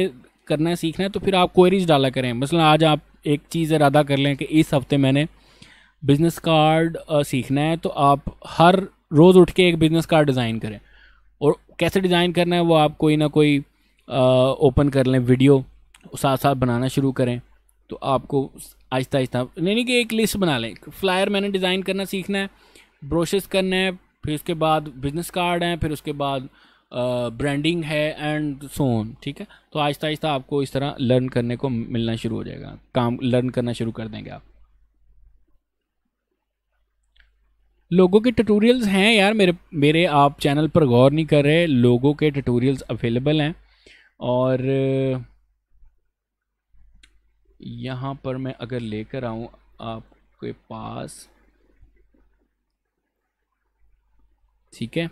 करना है सीखना है तो फिर आप क्वेरीज डाला करें मसलन आज आप एक चीज़ इरादा कर लें कि इस हफ्ते मैंने बिज़नेस कार्ड सीखना है तो आप हर रोज़ उठ के एक बिज़नेस कार्ड डिज़ाइन करें और कैसे डिज़ाइन करना है वो आप कोई ना कोई ओपन कर लें वीडियो साथ साथ बनाना शुरू करें तो आपको आहिस्ता आहिस्ता नहीं कि एक लिस्ट बना लें फ्लायर मैंने डिज़ाइन करना सीखना है ब्रोशेस करना है फिर उसके बाद बिजनेस कार्ड हैं फिर उसके बाद ब्रांडिंग है एंड सोन ठीक है तो आहिस्ता आहिस्ता आपको इस तरह लर्न करने को मिलना शुरू हो जाएगा काम लर्न करना शुरू कर देंगे आप लोगों के ट्यूटोरियल्स हैं यार मेरे मेरे आप चैनल पर गौर नहीं कर रहे लोगों के ट्यूटोरियल्स अवेलेबल हैं और यहाँ पर मैं अगर लेकर आऊँ आपके पास ठीक है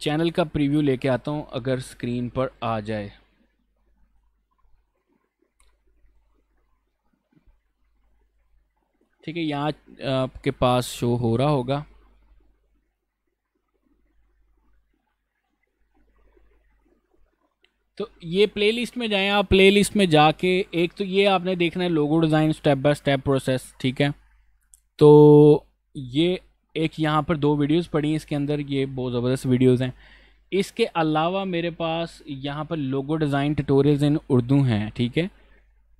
चैनल का प्रीव्यू लेके आता हूँ अगर स्क्रीन पर आ जाए ठीक है यहाँ आपके पास शो हो रहा होगा तो ये प्लेलिस्ट में जाएं आप प्लेलिस्ट में जाके एक तो ये आपने देखना है logo design step by step process ठीक है तो ये एक यहाँ पर दो वीडियोस पड़ी हैं इसके अंदर ये बहुत ज़बरदस्त वीडियोस हैं इसके अलावा मेरे पास यहाँ पर logo design tutorials in Urdu हैं ठीक है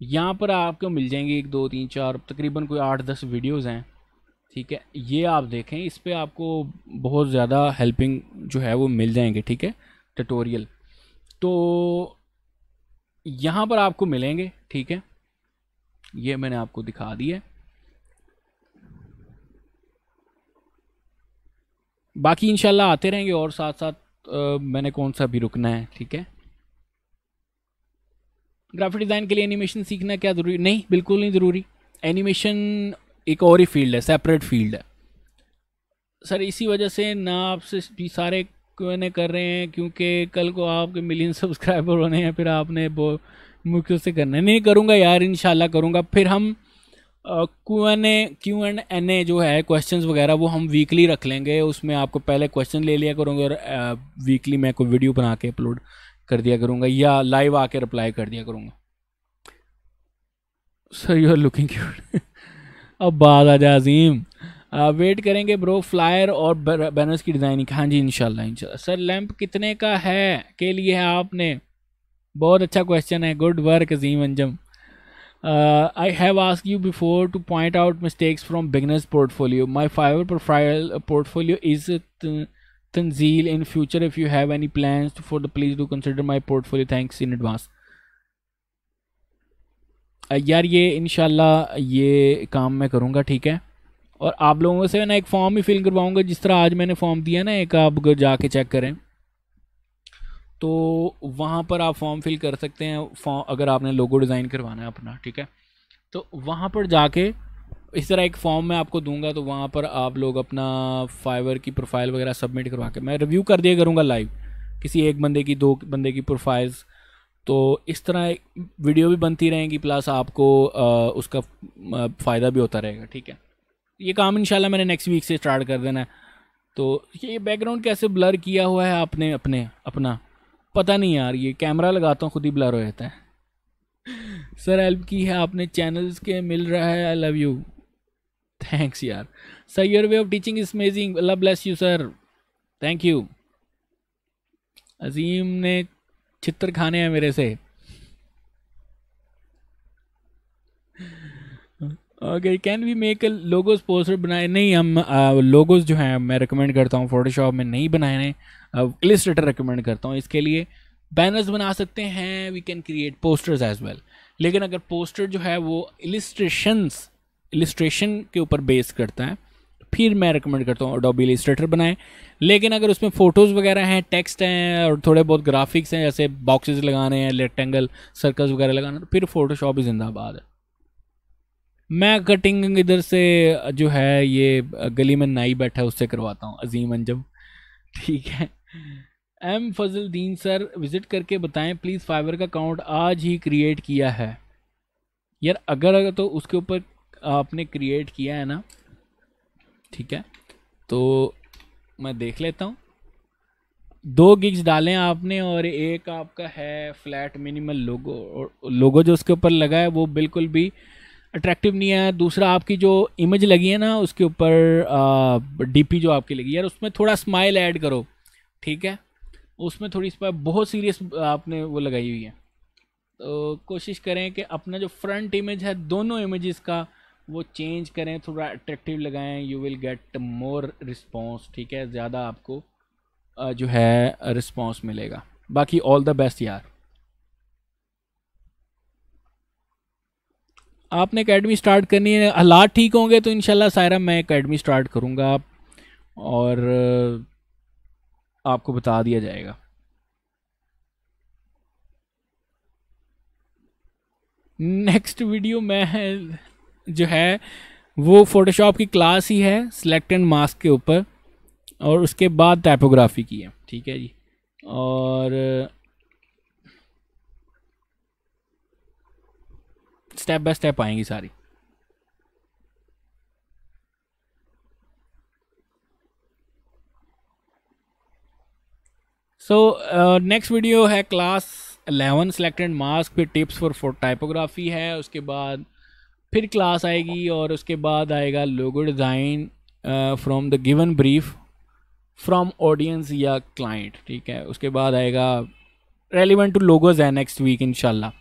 यहाँ पर आपको मिल जाएंगे एक दो तीन चार तकरीबन कोई आठ दस वीडियोज़ हैं ठीक है ये आप देखें इस पर आपको बहुत ज़्यादा हेल्पिंग जो है वो मिल जाएंगे ठीक है ट्यूटोरियल तो यहाँ पर आपको मिलेंगे ठीक है ये मैंने आपको दिखा दी है बाकी इंशाल्लाह आते रहेंगे और साथ साथ आ, मैंने कौन सा भी रुकना है ठीक है ग्राफिक डिज़ाइन के लिए एनिमेशन सीखना क्या ज़रूरी नहीं बिल्कुल नहीं ज़रूरी एनिमेशन एक और ही फील्ड है सेपरेट फील्ड है सर इसी वजह से ना आपसे भी सारे क्यों नहीं कर रहे हैं क्योंकि कल को आपके मिलियन सब्सक्राइबर होने हैं फिर आपने वो मुख्य से करना नहीं करूँगा यार इन करूँगा फिर हम Q n A Q and n A जो है क्वेश्चंस वगैरह वो हम वीकली रख लेंगे उसमें आपको पहले क्वेश्चन ले लिया करूँगा और वीकली मैं कोई वीडियो बना के अपलोड कर दिया करूँगा या लाइव आके रिप्लाई कर दिया करूँगा sir you are looking cute अब बाद आ अजीम वेट करेंगे ब्रो फ्लायर और बैनर्स की डिज़ाइनिंग हाँ जी इनशाला इनशाला सर लैंप कितने का है के लिए है आपने बहुत अच्छा क्वेश्चन है good work Azeem Anjum I have ask you before to point out mistakes from beginners portfolio my Fiverr profile portfolio is Tanzeel in future if you have any plan for the please do consider my portfolio thanks in advance यार ये इनशाला ये काम मैं करूँगा ठीक है और आप लोगों से ना एक फॉर्म ही फिल करवाऊंगा जिस तरह आज मैंने फॉर्म दिया ना एक आप जाके चेक करें तो वहाँ पर आप फॉर्म फिल कर सकते हैं फॉर्म अगर आपने लोगो डिज़ाइन करवाना है अपना ठीक है तो वहाँ पर जाके इस तरह एक फॉर्म मैं आपको दूंगा तो वहाँ पर आप लोग अपना फाइवर की प्रोफाइल वगैरह सबमिट करवा के मैं रिव्यू कर दिया करूँगा लाइव किसी एक बंदे की दो बंदे की प्रोफाइल्स तो इस तरह वीडियो भी बनती रहेगी प्लस आपको आ, उसका फ़ायदा भी होता रहेगा ठीक है ये काम इंशाल्लाह मैंने नेक्स्ट वीक से स्टार्ट कर देना है तो ये बैकग्राउंड कैसे ब्लर किया हुआ है आपने अपने अपना पता नहीं यार ये कैमरा लगाता हूँ खुद ही ब्लर हो जाता है सर हेल्प की है आपने चैनल्स के मिल रहा है आई लव यू थैंक्स यार sir your way of teaching is amazing अल्लाह bless you sir thank you Azeem ने चित्र खाने हैं मेरे से okay can we make logos poster बनाए नहीं हम लोगोज uh, जो हैं मैं रिकमेंड करता हूँ फोटोशॉप में नहीं बनाए हैं इलिस्ट्रेटर uh, रिकमेंड करता हूँ इसके लिए बैनर्स बना सकते हैं we can create posters as well लेकिन अगर पोस्टर जो है वो इलिस्ट्रेशंस इलिस्ट्रेशन के ऊपर बेस करता है फिर मैं रिकमेंड करता हूँ डॉबी इलिस्ट्रेटर बनाएं लेकिन अगर उसमें फ़ोटोज़ वगैरह हैं टेक्स्ट हैं और थोड़े बहुत ग्राफिक्स हैं जैसे बॉक्सेस लगाने हैं रेक्टेंगल सर्कल्स वगैरह लगाना तो फिर फोटोशॉप ही जिंदाबाद है मैं कटिंग इधर से जो है ये गली में नाई बैठा है उससे करवाता हूँ अजीम अंजम ठीक है एम फजल दीन सर विज़िट करके बताएं प्लीज़ फाइबर का अकाउंट आज ही क्रिएट किया है यार अगर अगर तो उसके ऊपर आपने क्रिएट किया है ना ठीक है तो मैं देख लेता हूँ दो गिग्स डालें आपने और एक आपका है फ्लैट मिनिमल लोगो और लोगो जो उसके ऊपर लगा है वो बिल्कुल भी अट्रैक्टिव नहीं है दूसरा आपकी जो इमेज लगी है ना उसके ऊपर डीपी जो आपकी लगी है यार उसमें थोड़ा स्माइल ऐड करो ठीक है उसमें थोड़ी इस पर बहुत सीरियस आपने वो लगाई हुई है तो कोशिश करें कि अपना जो फ्रंट इमेज है दोनों इमेज़ का वो चेंज करें थोड़ा अट्रैक्टिव लगाएं you will get more response ठीक है ज़्यादा आपको जो है रिस्पॉन्स मिलेगा बाकी ऑल द बेस्ट यार आपने अकेडमी स्टार्ट करनी है हालात ठीक होंगे तो इनशाला सायरा मैं अकेडमी स्टार्ट करूँगा और आपको बता दिया जाएगा नेक्स्ट वीडियो मैं जो है वो फ़ोटोशॉप की क्लास ही है सिलेक्ट एंड मास्क के ऊपर और उसके बाद टाइपोग्राफी की है ठीक है जी और स्टेप बाय स्टेप आएंगी सारी सो नेक्स्ट वीडियो है क्लास अलेवन सेलेक्टेड मास्क फिर टिप्स फॉर फॉर टाइपोग्राफी है उसके बाद फिर क्लास आएगी और उसके बाद आएगा logo design from the given brief from audience या क्लाइंट ठीक है उसके बाद आएगा रेलिवेंट टू लोगोज है नेक्स्ट वीक इनशाला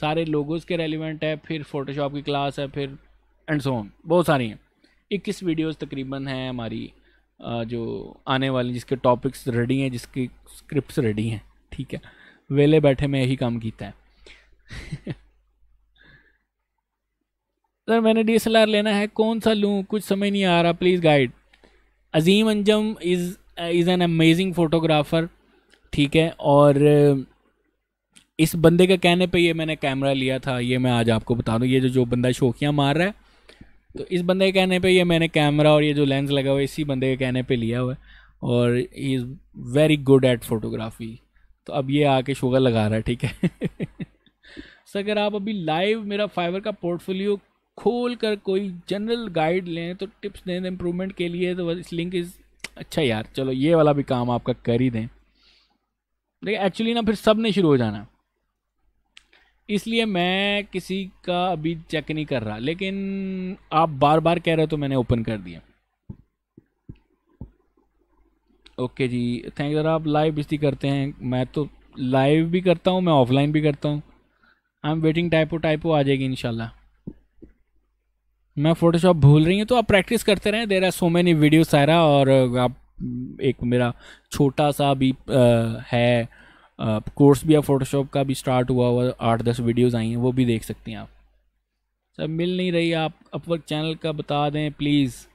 सारे लोगोज के रेलिवेंट है फिर फोटोशॉप की क्लास है फिर एंड सो ऑन बहुत सारी हैं इक्कीस वीडियोस तकरीबन हैं हमारी जो आने वाली जिसके टॉपिक्स रेडी हैं जिसकी स्क्रिप्ट रेडी हैं ठीक है वेले बैठे में यही काम कीता है सर मैंने डी लेना है कौन सा लूँ कुछ समझ नहीं आ रहा please guide Azeem Anjum is is an amazing photographer ठीक है और इस बंदे के कहने पे ये मैंने कैमरा लिया था ये मैं आज आपको बता दूँ ये जो जो बंदा शोकियाँ मार रहा है तो इस बंदे के कहने पे ये मैंने कैमरा और ये जो लेंस लगा हुआ है इसी बंदे के कहने पे लिया हुआ है और ही is very good at photography तो अब ये आके शुगर लगा रहा है ठीक है सर अगर आप अभी लाइव मेरा फाइबर का पोर्टफोलियो खोल कर कोई जनरल गाइड लें तो टिप्स दें इम्प्रूवमेंट के लिए तो इस लिंक इज़ अच्छा यार चलो ये वाला भी काम आपका कर ही दें देखिए एक्चुअली ना फिर सब ने शुरू हो जाना है इसलिए मैं किसी का अभी चेक नहीं कर रहा लेकिन आप बार बार कह रहे हो तो मैंने ओपन कर दिया ओके जी थैंक सर आप लाइव इसी करते हैं मैं तो लाइव भी करता हूँ मैं ऑफलाइन भी करता हूँ I am waiting typo typo आ जाएगी इनशाला मैं फोटोशॉप भूल रही हूँ तो आप प्रैक्टिस करते रहें there are so many video सारा और आप एक मेरा छोटा सा भी आ, है कोर्स भी अब फोटोशॉप का भी स्टार्ट हुआ हुआ आठ दस वीडियोज़ आई हैं वो भी देख सकती हैं आप सर मिल नहीं रही आप अपवर्क चैनल का बता दें प्लीज़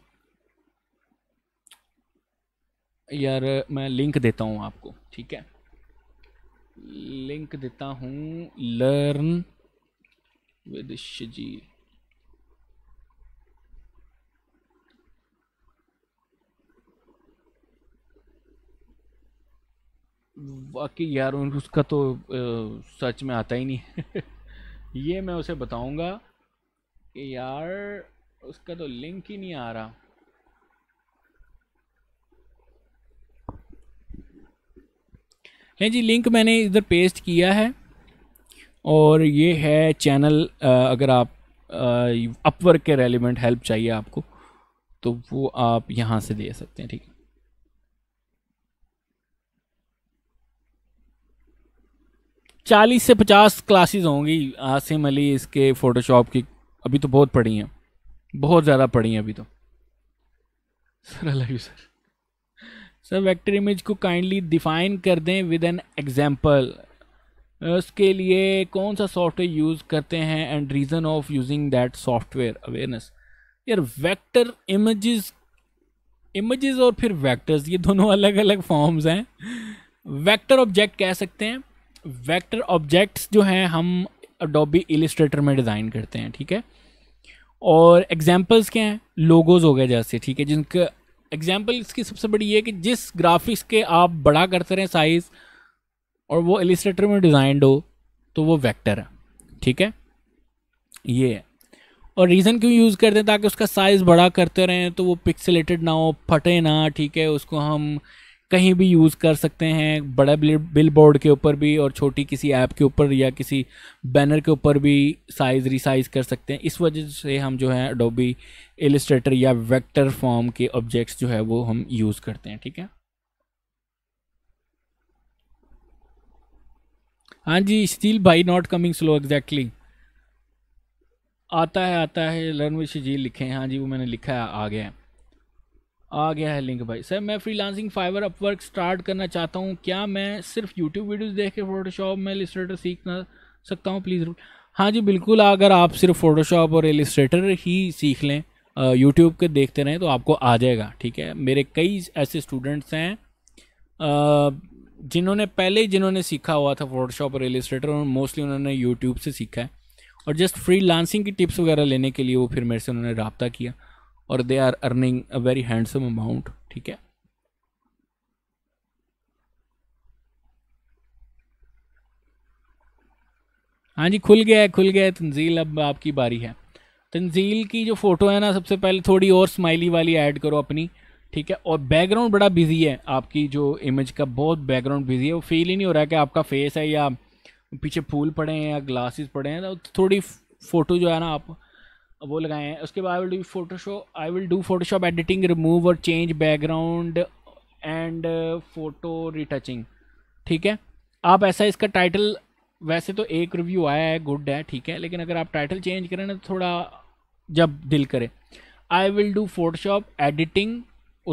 यार मैं लिंक देता हूँ आपको ठीक है लिंक देता हूँ लर्न विद शजीर बाकी यार उसका तो आ, सच में आता ही नहीं ये मैं उसे बताऊंगा कि यार उसका तो लिंक ही नहीं आ रहा है जी लिंक मैंने इधर पेस्ट किया है और ये है चैनल अगर आप अपवर्क के रेलिवेंट हेल्प चाहिए आपको तो वो आप यहाँ से दे सकते हैं ठीक है चालीस से पचास क्लासेस होंगी आसिम अली इसके फ़ोटोशॉप की अभी तो बहुत पढ़ी हैं बहुत ज़्यादा पढ़ी हैं अभी तो सर अल्लाह you sir sir vector image को काइंडली डिफाइन कर दें विद एन एग्जांपल उसके लिए कौन सा सॉफ्टवेयर यूज़ करते हैं and reason of using that software awareness यार वेक्टर इमेजेस इमेजेस और फिर वेक्टर्स ये दोनों अलग अलग फॉर्म्स हैं वेक्टर ऑब्जेक्ट कह सकते हैं वेक्टर ऑब्जेक्ट्स जो हैं हम अडोबी इलिस्ट्रेटर में डिज़ाइन करते हैं ठीक है और एग्जांपल्स क्या हैं लोगोज हो गए जैसे ठीक है जिनके एग्जाम्पल इसकी सबसे बड़ी ये है कि जिस ग्राफिक्स के आप बड़ा करते रहें साइज़ और वो एलिस्ट्रेटर में डिज़ाइंड हो तो वो वैक्टर है ठीक है ये है और रीज़न क्यों यूज़ करते हैं ताकि उसका साइज़ बड़ा करते रहें तो वो पिक्सेलेटेड ना हो फटे ना ठीक है उसको हम कहीं भी यूज़ कर सकते हैं बड़े बिल बोर्ड के ऊपर भी और छोटी किसी ऐप के ऊपर या किसी बैनर के ऊपर भी साइज़ रिसाइज़ कर सकते हैं इस वजह से हम जो है डोबी एलिस्ट्रेटर या वेक्टर फॉर्म के ऑब्जेक्ट्स जो है वो हम यूज़ करते हैं ठीक है हाँ जी still by not coming slow exactly आता है आता है लर्न विश जी लिखे हैं हाँ जी वो मैंने लिखा है आ गया है आ गया है लिंक भाई सर मैं फ्रीलांसिंग फाइवर अपवर्क स्टार्ट करना चाहता हूँ क्या मैं सिर्फ यूट्यूब वीडियोस देख के फोटोशॉप में इलिस्ट्रेटर सीखना सकता हूँ प्लीज़ हाँ जी बिल्कुल अगर आप सिर्फ फ़ोटोशॉप और एलिस्ट्रेटर ही सीख लें यूट्यूब के देखते रहें तो आपको आ जाएगा ठीक है मेरे कई ऐसे स्टूडेंट्स हैं जिन्होंने पहले जिन्होंने सीखा हुआ था फोटोशॉप और एलिस्ट्रेटर और मोस्टली उन्होंने यूट्यूब से सीखा है और जस्ट फ्री लांसिंग की टिप्स वगैरह लेने के लिए वो फिर मेरे से उन्होंने रबता किया और they are earning a very handsome amount ठीक है हाँ जी खुल गया है खुल गया है तंजील अब आपकी बारी है तंजील की जो फ़ोटो है ना सबसे पहले थोड़ी और स्माइली वाली ऐड करो अपनी ठीक है और बैकग्राउंड बड़ा बिजी है आपकी जो इमेज का बहुत बैकग्राउंड बिजी है वो फील ही नहीं हो रहा है कि आपका फेस है या पीछे फूल पड़े हैं या ग्लासेस पड़े हैं तो थोड़ी फ़ोटो जो है ना आप वो लगाए हैं उसके बाद I will do Photoshop I will do Photoshop editing remove और change background and photo retouching ठीक है आप ऐसा इसका टाइटल वैसे तो एक रिव्यू आया है गुड है ठीक है लेकिन अगर आप टाइटल चेंज करें ना तो थोड़ा जब दिल करे I will do Photoshop editing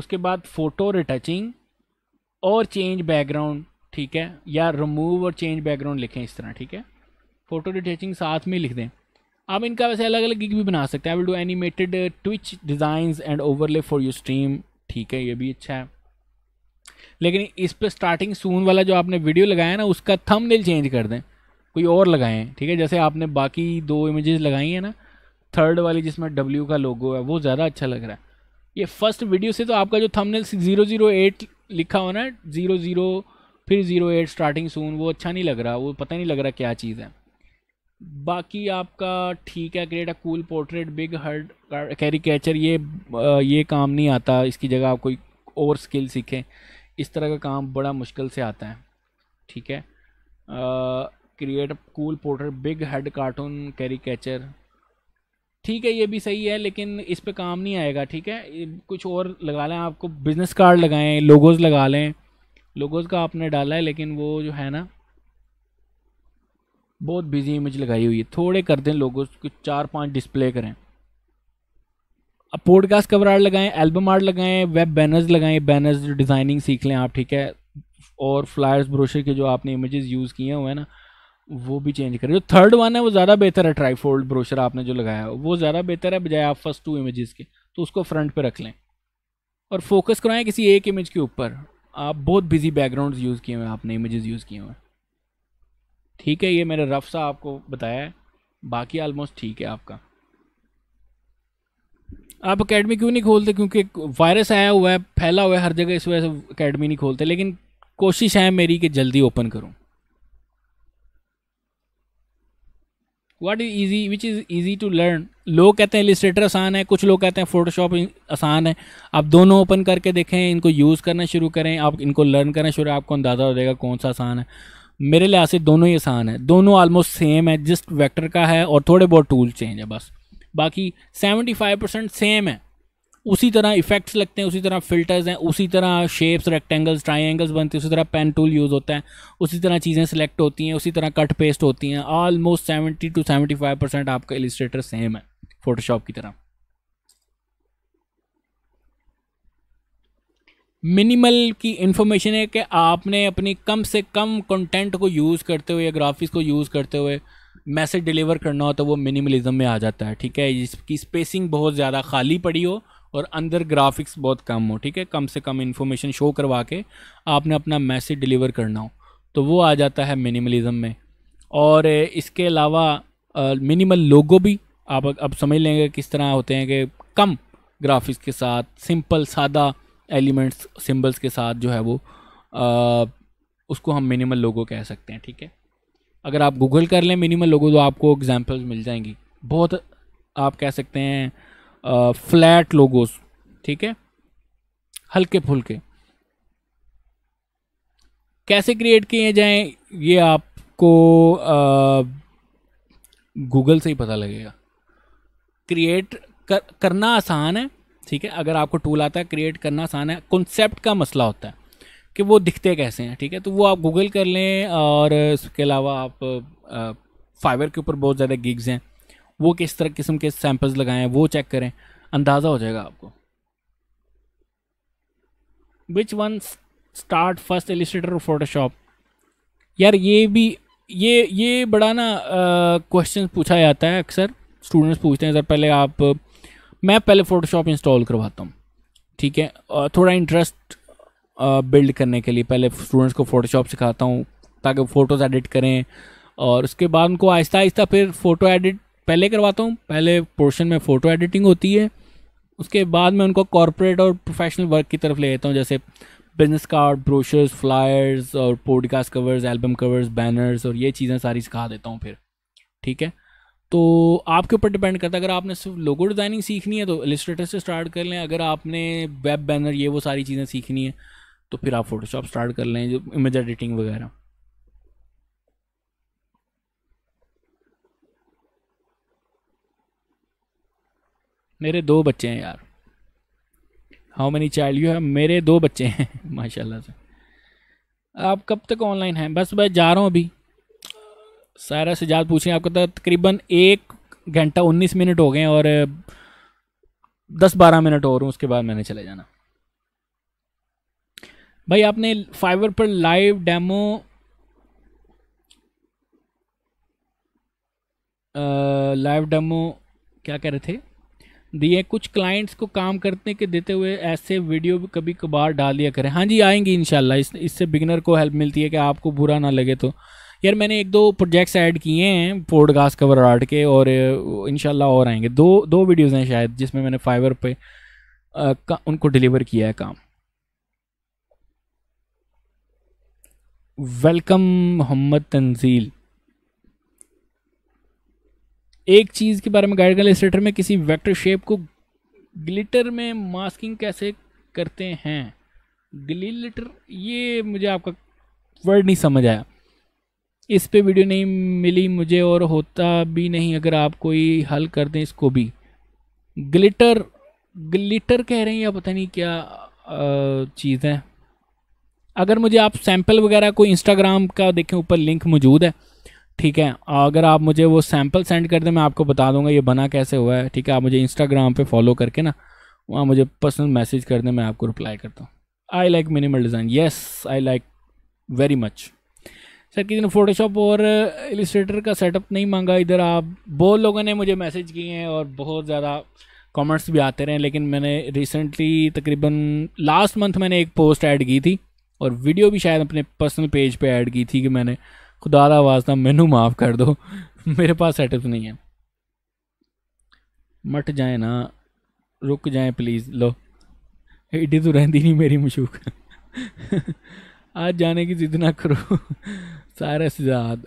उसके बाद फ़ोटो रिटचिंग और चेंज बैकग्राउंड ठीक है या रिमूव और चेंज बैकग्राउंड लिखें इस तरह ठीक है फ़ोटो रिटचिंग साथ में लिख दें आप इनका वैसे अलग अलग गिग भी बना सकते हैं I will do animated Twitch designs and overlay for you stream ठीक है ये भी अच्छा है लेकिन इस पर स्टार्टिंग सून वाला जो आपने वीडियो लगाया ना उसका थम चेंज कर दें कोई और लगाएं ठीक है जैसे आपने बाकी दो इमेजेस लगाई हैं ना थर्ड वाली जिसमें डब्ल्यू का लोगो है वो ज़्यादा अच्छा लग रहा है ये फर्स्ट वीडियो से तो आपका जो थंबनेल ज़ीरो ज़ीरो एट लिखा हो ना ज़ीरो ज़ीरो फिर ज़ीरो एट स्टार्टिंग सून वो अच्छा नहीं लग रहा वो पता नहीं लग रहा क्या चीज़ है बाकी आपका ठीक है create a cool portrait big head caricature ये ये काम नहीं आता इसकी जगह आप कोई और स्किल सीखें इस तरह का काम बड़ा मुश्किल से आता है ठीक है create cool portrait big head cartoon caricature ठीक है ये भी सही है लेकिन इस पे काम नहीं आएगा ठीक है कुछ और लगा लें आपको बिज़नेस कार्ड लगाएं लोगोज़ लगा लें लोगोज़ का आपने डाला है लेकिन वो जो है ना बहुत बिजी इमेज लगाई हुई है थोड़े कर दें लोगों को चार पांच डिस्प्ले करें अब पॉडकास्ट कवर आर्ट लगाएं एल्बम आर्ट लगाएं वेब बैनर्स लगाएं बैनर्स डिज़ाइनिंग सीख लें आप ठीक है और फ्लायर्स ब्रोशर के जो आपने इमेजेस यूज़ किए हुए हैं ना वो भी चेंज करें जो थर्ड वन है वो ज़्यादा बेहतर है ट्राईफोल्ड ब्रोशर आपने जो लगाया वो ज़्यादा बेहतर है बजाय आप फर्स्ट टू इमेजेस के तो उसको फ्रंट पे रख लें और फोकस कराएं किसी एक इमेज के ऊपर आप बहुत बिजी बैकग्राउंड्स यूज़ किए हुए हैं आपने इमेजेस यूज़ किए हुए हैं ठीक है ये मैंने रफ सा आपको बताया है बाकी आलमोस्ट ठीक है आपका आप अकेडमी क्यों नहीं खोलते क्योंकि वायरस आया हुआ है फैला हुआ है हर जगह इस वजह से अकेडमी नहीं खोलते लेकिन कोशिश है मेरी कि जल्दी ओपन करूं what is easy which is easy to learn लोग कहते हैं इलिस्ट्रेटर आसान है कुछ लोग कहते हैं फोटोशॉप आसान है आप दोनों ओपन करके देखें इनको यूज़ करना शुरू करें आप इनको लर्न करना शुरू आप आपको अंदाज़ा हो जाएगा कौन सा आसान है मेरे लिहाज से दोनों ही आसान है दोनों ऑलमोस्ट सेम है जस्ट वैक्टर का है और थोड़े बहुत टूल चेंज है बस बाकी सेवेंटी फाइव परसेंट सेम है उसी तरह इफेक्ट्स लगते हैं उसी तरह फिल्टर्स हैं उसी तरह शेप्स रेक्टेंगल्स ट्राइंगल्स बनते हैं उसी तरह पेन टूल यूज़ होता है उसी तरह चीज़ें सेलेक्ट होती हैं उसी तरह कट पेस्ट होती हैं almost seventy two seventy five percent आपका इलिस्ट्रेटर सेम है फोटोशॉप की तरह मिनिमल की इन्फॉर्मेशन है कि आपने अपनी कम से कम कंटेंट को यूज़ करते हुए या ग्राफिक्स को यूज़ करते हुए मैसेज डिलीवर करना हो तो वो मिनिमलिज्म में आ जाता है ठीक है जिसकी स्पेसिंग बहुत ज़्यादा खाली पड़ी हो और अंदर ग्राफिक्स बहुत कम हो ठीक है कम से कम इन्फॉर्मेशन शो करवा के आपने अपना मैसेज डिलीवर करना हो तो वो आ जाता है मिनिमलिज्म में और इसके अलावा मिनिमल लोगो भी आप अब समझ लेंगे किस तरह होते हैं कि कम ग्राफिक्स के साथ सिंपल सादा एलिमेंट्स सिंबल्स के साथ जो है वो आ, उसको हम मिनिमल लोगो कह सकते हैं ठीक है अगर आप गूगल कर लें मिनिमल लोगो तो आपको एग्जाम्पल्स मिल जाएंगी बहुत आप कह सकते हैं फ्लैट लोगोस ठीक है हल्के फुलके कैसे क्रिएट किए जाएं ये आपको गूगल से ही पता लगेगा क्रिएट कर, करना आसान है ठीक है अगर आपको टूल आता है क्रिएट करना आसान है कॉन्सेप्ट का मसला होता है कि वो दिखते कैसे हैं ठीक है तो वो आप गूगल कर लें और इसके अलावा आप फाइबर के ऊपर बहुत ज़्यादा गिग्स हैं वो किस तरह किस्म के सैम्पल्स लगाएं वो चेक करें अंदाज़ा हो जाएगा आपको which one start first Illustrator Photoshop यार ये भी ये ये बड़ा ना क्वेश्चन पूछा जाता है अक्सर स्टूडेंट्स पूछते हैं सर पहले आप मैं पहले फ़ोटोशॉप इंस्टॉल करवाता हूँ ठीक है थोड़ा इंटरेस्ट बिल्ड करने के लिए पहले स्टूडेंट्स को फ़ोटोशॉप सिखाता हूँ ताकि फ़ोटोज़ एडिट करें और उसके बाद उनको आहिस्ता आहिस्ता फिर फ़ोटो एडिट पहले करवाता हूँ पहले पोर्शन में फ़ोटो एडिटिंग होती है उसके बाद मैं उनको कॉरपोरेट और प्रोफेशनल वर्क की तरफ ले लेता हूँ जैसे बिजनेस कार्ड ब्रोशर्स फ्लायर्स और podcast covers album covers banners और ये चीज़ें सारी सिखा देता हूँ फिर ठीक है तो आपके ऊपर डिपेंड करता है अगर आपने सिर्फ लोगो डिज़ाइनिंग सीखनी है तो एलिस्ट्रेटर से स्टार्ट कर लें अगर आपने वेब बैनर ये वो सारी चीज़ें सीखनी है तो फिर आप फोटोशॉप स्टार्ट कर लें जो इमेज एडिटिंग वगैरह मेरे दो बच्चे हैं यार हाउ मैनी चाइल्ड यू है मेरे दो बच्चे हैं माशाल्लाह से आप कब तक ऑनलाइन हैं बस मैं जा रहा हूँ अभी सारा सजाद पूछें आपको तो तकरीबन एक घंटा उन्नीस मिनट हो गए और दस बारह मिनट और उसके बाद मैंने चले जाना भाई आपने फाइवर पर लाइव डेमो लाइव डेमो क्या कह रहे थे दिए कुछ क्लाइंट्स को काम करने के देते हुए ऐसे वीडियो भी कभी कभार डाल दिया करें हाँ जी आएंगी इन इस इससे बिगनर को हेल्प मिलती है कि आपको बुरा ना लगे तो यार मैंने एक दो प्रोजेक्ट्स ऐड किए हैं पॉडकास्ट कवर आर्ट के और इन और आएंगे दो दो वीडियोज़ हैं शायद जिसमें मैंने फाइवर पे आ, उनको डिलीवर किया है काम वेलकम मोहम्मद तंजील एक चीज़ के बारे में गाइड कर लेटर में किसी वेक्टर शेप को ग्लिटर में मास्किंग कैसे करते हैं ग्लिटर ये मुझे आपका वर्ड नहीं समझ आया इस पे वीडियो नहीं मिली मुझे और होता भी नहीं अगर आप कोई हल कर दें इसको भी ग्लिटर ग्लिटर कह रहे हैं या पता नहीं क्या चीज़ है अगर मुझे आप सैंपल वगैरह कोई इंस्टाग्राम का देखें ऊपर लिंक मौजूद है ठीक है अगर आप मुझे वो सैंपल सेंड कर दें मैं आपको बता दूंगा ये बना कैसे हुआ है ठीक है आप मुझे इंस्टाग्राम पे फॉलो करके ना वहाँ मुझे पर्सनल मैसेज कर दें मैं आपको रिप्लाई करता हूँ I like minimal design yes I like very much sir किसी ने फोटोशॉप और एलिस्ट्रेटर uh, का सेटअप नहीं मांगा इधर आप बहुत लोगों ने मुझे मैसेज किए हैं और बहुत ज़्यादा कमेंट्स भी आते रहे लेकिन मैंने रिसेंटली तकरीबन लास्ट मंथ मैंने एक पोस्ट ऐड की थी और वीडियो भी शायद अपने पर्सनल पेज पे ऐड की थी कि मैंने खुदा आवाज़ था मैनू माफ़ कर दो मेरे पास सेटअप नहीं है मट जाए ना रुक जाए प्लीज़ लो एडी तो रहती नहीं मेरी मशूक आज जाने की जिद ना करो ज़्यादा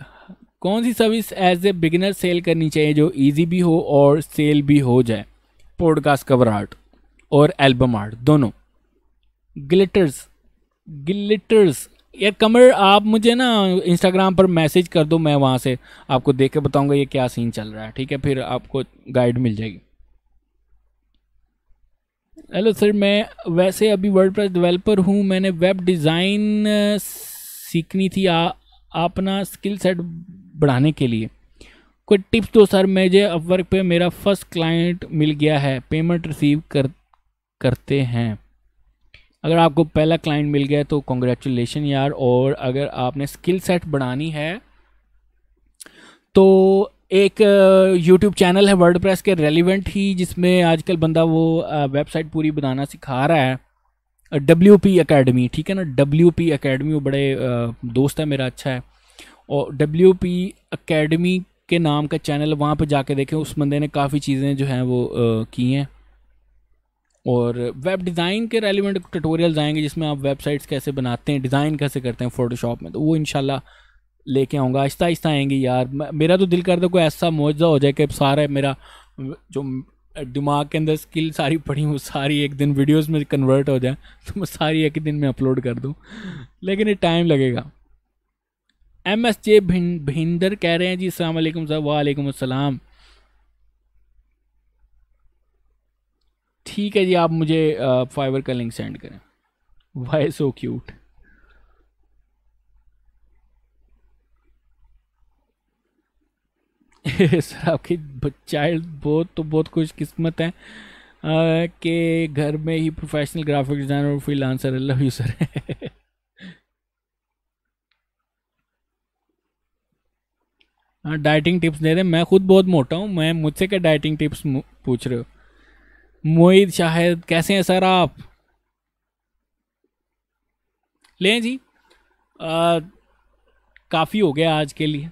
कौन सी service as a beginner sell करनी चाहिए जो इजी भी हो और सेल भी हो जाए पॉडकास्ट कवर आर्ट और एल्बम आर्ट दोनों ग्लिटर्स ग्लिटर्स यार कमर आप मुझे ना इंस्टाग्राम पर मैसेज कर दो मैं वहाँ से आपको देख के बताऊँगा ये क्या सीन चल रहा है ठीक है फिर आपको गाइड मिल जाएगी हेलो सर मैं वैसे अभी वर्ड प्रेस डिवेलपर हूँ मैंने वेब डिज़ाइन uh, सीखनी थी आ, अपना स्किल सेट बढ़ाने के लिए कोई टिप्स दो सर मुझे अपवर्क पे मेरा फर्स्ट क्लाइंट मिल गया है पेमेंट रिसीव कर करते हैं अगर आपको पहला क्लाइंट मिल गया तो कॉन्ग्रेचुलेशन यार और अगर आपने स्किल सेट बढ़ानी है तो एक यूट्यूब चैनल है वर्ड के रेलिवेंट ही जिसमें आजकल बंदा वो वेबसाइट पूरी बनाना सिखा रहा है डब्ल्यू पी अकेडमी ठीक है ना डब्ल्यू पी अकेडमी वो बड़े दोस्त है मेरा अच्छा है और डब्ल्यू पी अकेडमी के नाम का चैनल वहाँ पर जाके देखें उस बंदे ने काफ़ी चीज़ें जो हैं वो की हैं और वेब डिज़ाइन के रेलिवेंट ट्यूटोरियल्स आएंगे जिसमें आप वेबसाइट्स कैसे बनाते हैं डिज़ाइन कैसे करते हैं फोटोशॉप में तो वो इनशाला लेके आऊँगा आहिस्ता आहिस्ता आएंगी यार मेरा तो दिल करता कोई ऐसा मुआवजा हो जाए कि सारा मेरा जो दिमाग के अंदर स्किल सारी पड़ी हूँ सारी एक दिन वीडियोस में कन्वर्ट हो जाए तो मैं सारी एक ही दिन में अपलोड कर दूँ लेकिन ये टाइम लगेगा एम एस जे भिंदर कह रहे हैं जी अलैक्म साहब वालेकुम असलम ठीक है जी आप मुझे फाइबर का लिंक सेंड करें वाई सो क्यूट सर आपकी चाइल्ड बहुत तो बहुत कुछ किस्मत है कि घर में ही प्रोफेशनल ग्राफिक डिज़ाइनर और freelancer love you sir हाँ डाइटिंग टिप्स दे रहे मैं खुद बहुत मोटा हूँ मैं मुझसे क्या डाइटिंग टिप्स पूछ रहे हो मोहित शाहिद कैसे हैं सर आप लें जी काफ़ी हो गया आज के लिए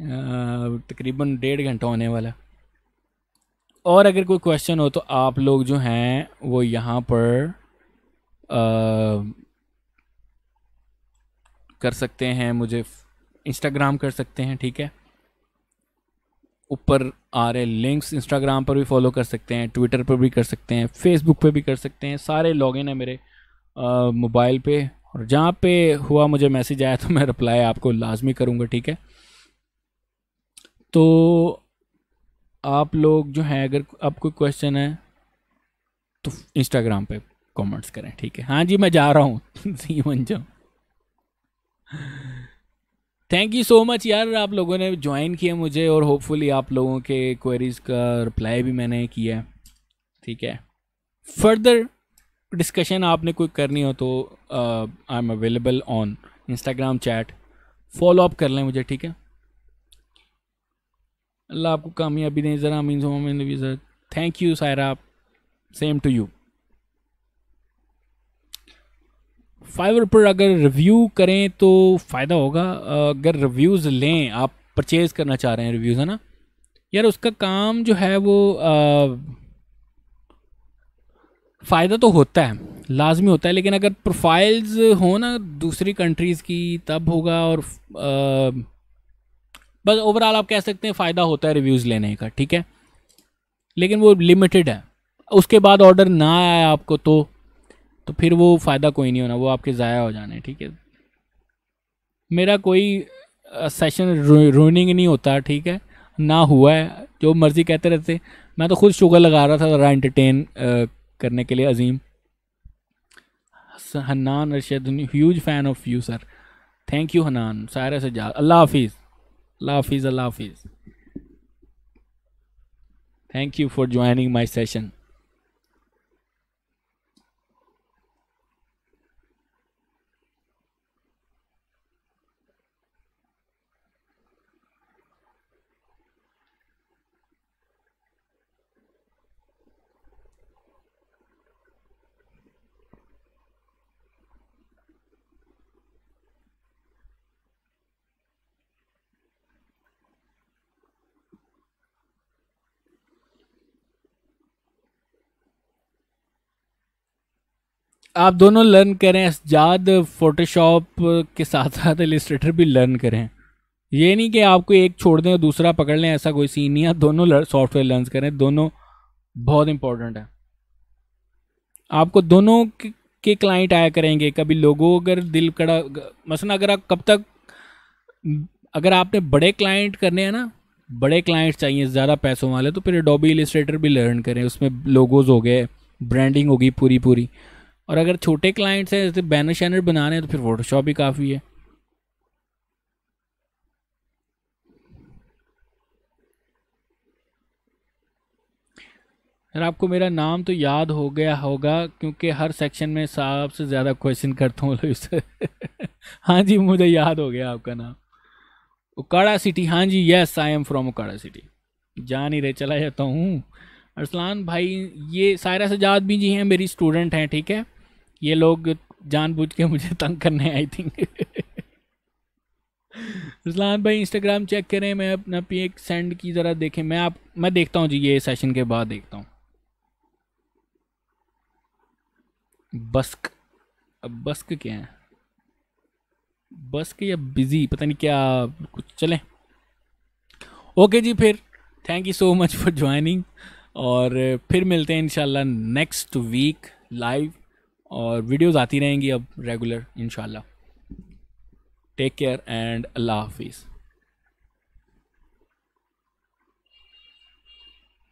तकरीबन डेढ़ घंटा होने वाला और अगर कोई क्वेश्चन हो तो आप लोग जो हैं वो यहाँ पर आ, कर सकते हैं मुझे इंस्टाग्राम कर सकते हैं ठीक है ऊपर आ रहे लिंक्स इंस्टाग्राम पर भी फॉलो कर सकते हैं ट्विटर पर भी कर सकते हैं फेसबुक पर भी कर सकते हैं सारे लॉगिन है मेरे मोबाइल पे और जहाँ पे हुआ मुझे मैसेज आया तो मैं रिप्लाई आपको लाजमी करूँगा ठीक है तो आप लोग जो हैं अगर आप कोई क्वेश्चन है तो इंस्टाग्राम पे कमेंट्स करें ठीक है हाँ जी मैं जा रहा हूँ सी मंजम थैंक यू सो मच यार आप लोगों ने ज्वाइन किया मुझे और होपफुली आप लोगों के क्वेरीज़ का रिप्लाई भी मैंने किया है ठीक है फर्दर डिस्कशन आपने कोई करनी हो तो I am available on Instagram chat follow up कर लें मुझे ठीक है अल्लाह आपको कामयाबी दें ज़रा Amin Nabi sir thank you Saira same to you Fiverr पर अगर रिव्यू करें तो फ़ायदा होगा अगर रिव्यूज़ लें आप परचेज़ करना चाह रहे हैं रिव्यूज़ है ना यार उसका काम जो है वो फ़ायदा तो होता है लाजमी होता है लेकिन अगर प्रोफाइल्स हो ना दूसरी कंट्रीज़ की तब होगा और आ, बस ओवरऑल आप कह सकते हैं फ़ायदा होता है रिव्यूज़ लेने का ठीक है लेकिन वो लिमिटेड है उसके बाद ऑर्डर ना आया आपको तो तो फिर वो फ़ायदा कोई नहीं होना वो आपके ज़ाया हो जाने ठीक है मेरा कोई सेशन रूनिंग नहीं होता ठीक है ना हुआ है जो मर्ज़ी कहते रहते मैं तो खुद शुगर लगा रहा था ज़रा एंटरटेन करने के लिए Azeem Hanan Arshad huge fan of you sir thank you Hanan से जा अल्लाह हाफिज़ Love is a love is. Thank you for joining my session. आप दोनों लर्न करें जाद फोटोशॉप के साथ साथ एलिस्ट्रेटर भी लर्न करें ये नहीं कि आपको एक छोड़ दें और दूसरा पकड़ लें ऐसा कोई सीन नहीं है दोनों सॉफ्टवेयर लर्न करें दोनों बहुत इंपॉर्टेंट है आपको दोनों के क्लाइंट आया करेंगे कभी लोगों अगर दिल कड़ा मसलन अगर आप कब तक अगर आपने बड़े क्लाइंट करने हैं ना बड़े क्लाइंट चाहिए ज़्यादा पैसों वाले तो फिर डॉबी इलिस्ट्रेटर भी लर्न करें उसमें लोगोज हो गए ब्रांडिंग होगी पूरी पूरी और अगर छोटे क्लाइंट्स हैं जैसे बैनर शैनर बनाने हैं तो फिर फोटोशॉप ही काफ़ी है सर आपको मेरा नाम तो याद हो गया होगा क्योंकि हर सेक्शन में साहब से ज़्यादा क्वेश्चन करता हूँ मतलब हाँ जी मुझे याद हो गया आपका नाम उकाड़ा सिटी हाँ जी yes I am from Okara city जा नहीं रहे चला जाता हूँ अरसलान भाई ये सायरा सजाद भी जी हैं मेरी स्टूडेंट हैं ठीक है ये लोग जानबूझ के मुझे तंग करने आई थिंक रुजलान भाई इंस्टाग्राम चेक करें मैं अपना पी एक सेंड की ज़रा देखें मैं आप मैं देखता हूँ जी ये सेशन के बाद देखता हूँ बस्क अब बस्क क्या है बस्क या बिज़ी पता नहीं क्या कुछ चलें ओके जी फिर thank you so much for joining और फिर मिलते हैं इंशाल्लाह नेक्स्ट वीक लाइव और वीडियोस आती रहेंगी अब रेगुलर इन टेक केयर एंड अल्लाह हाफिज़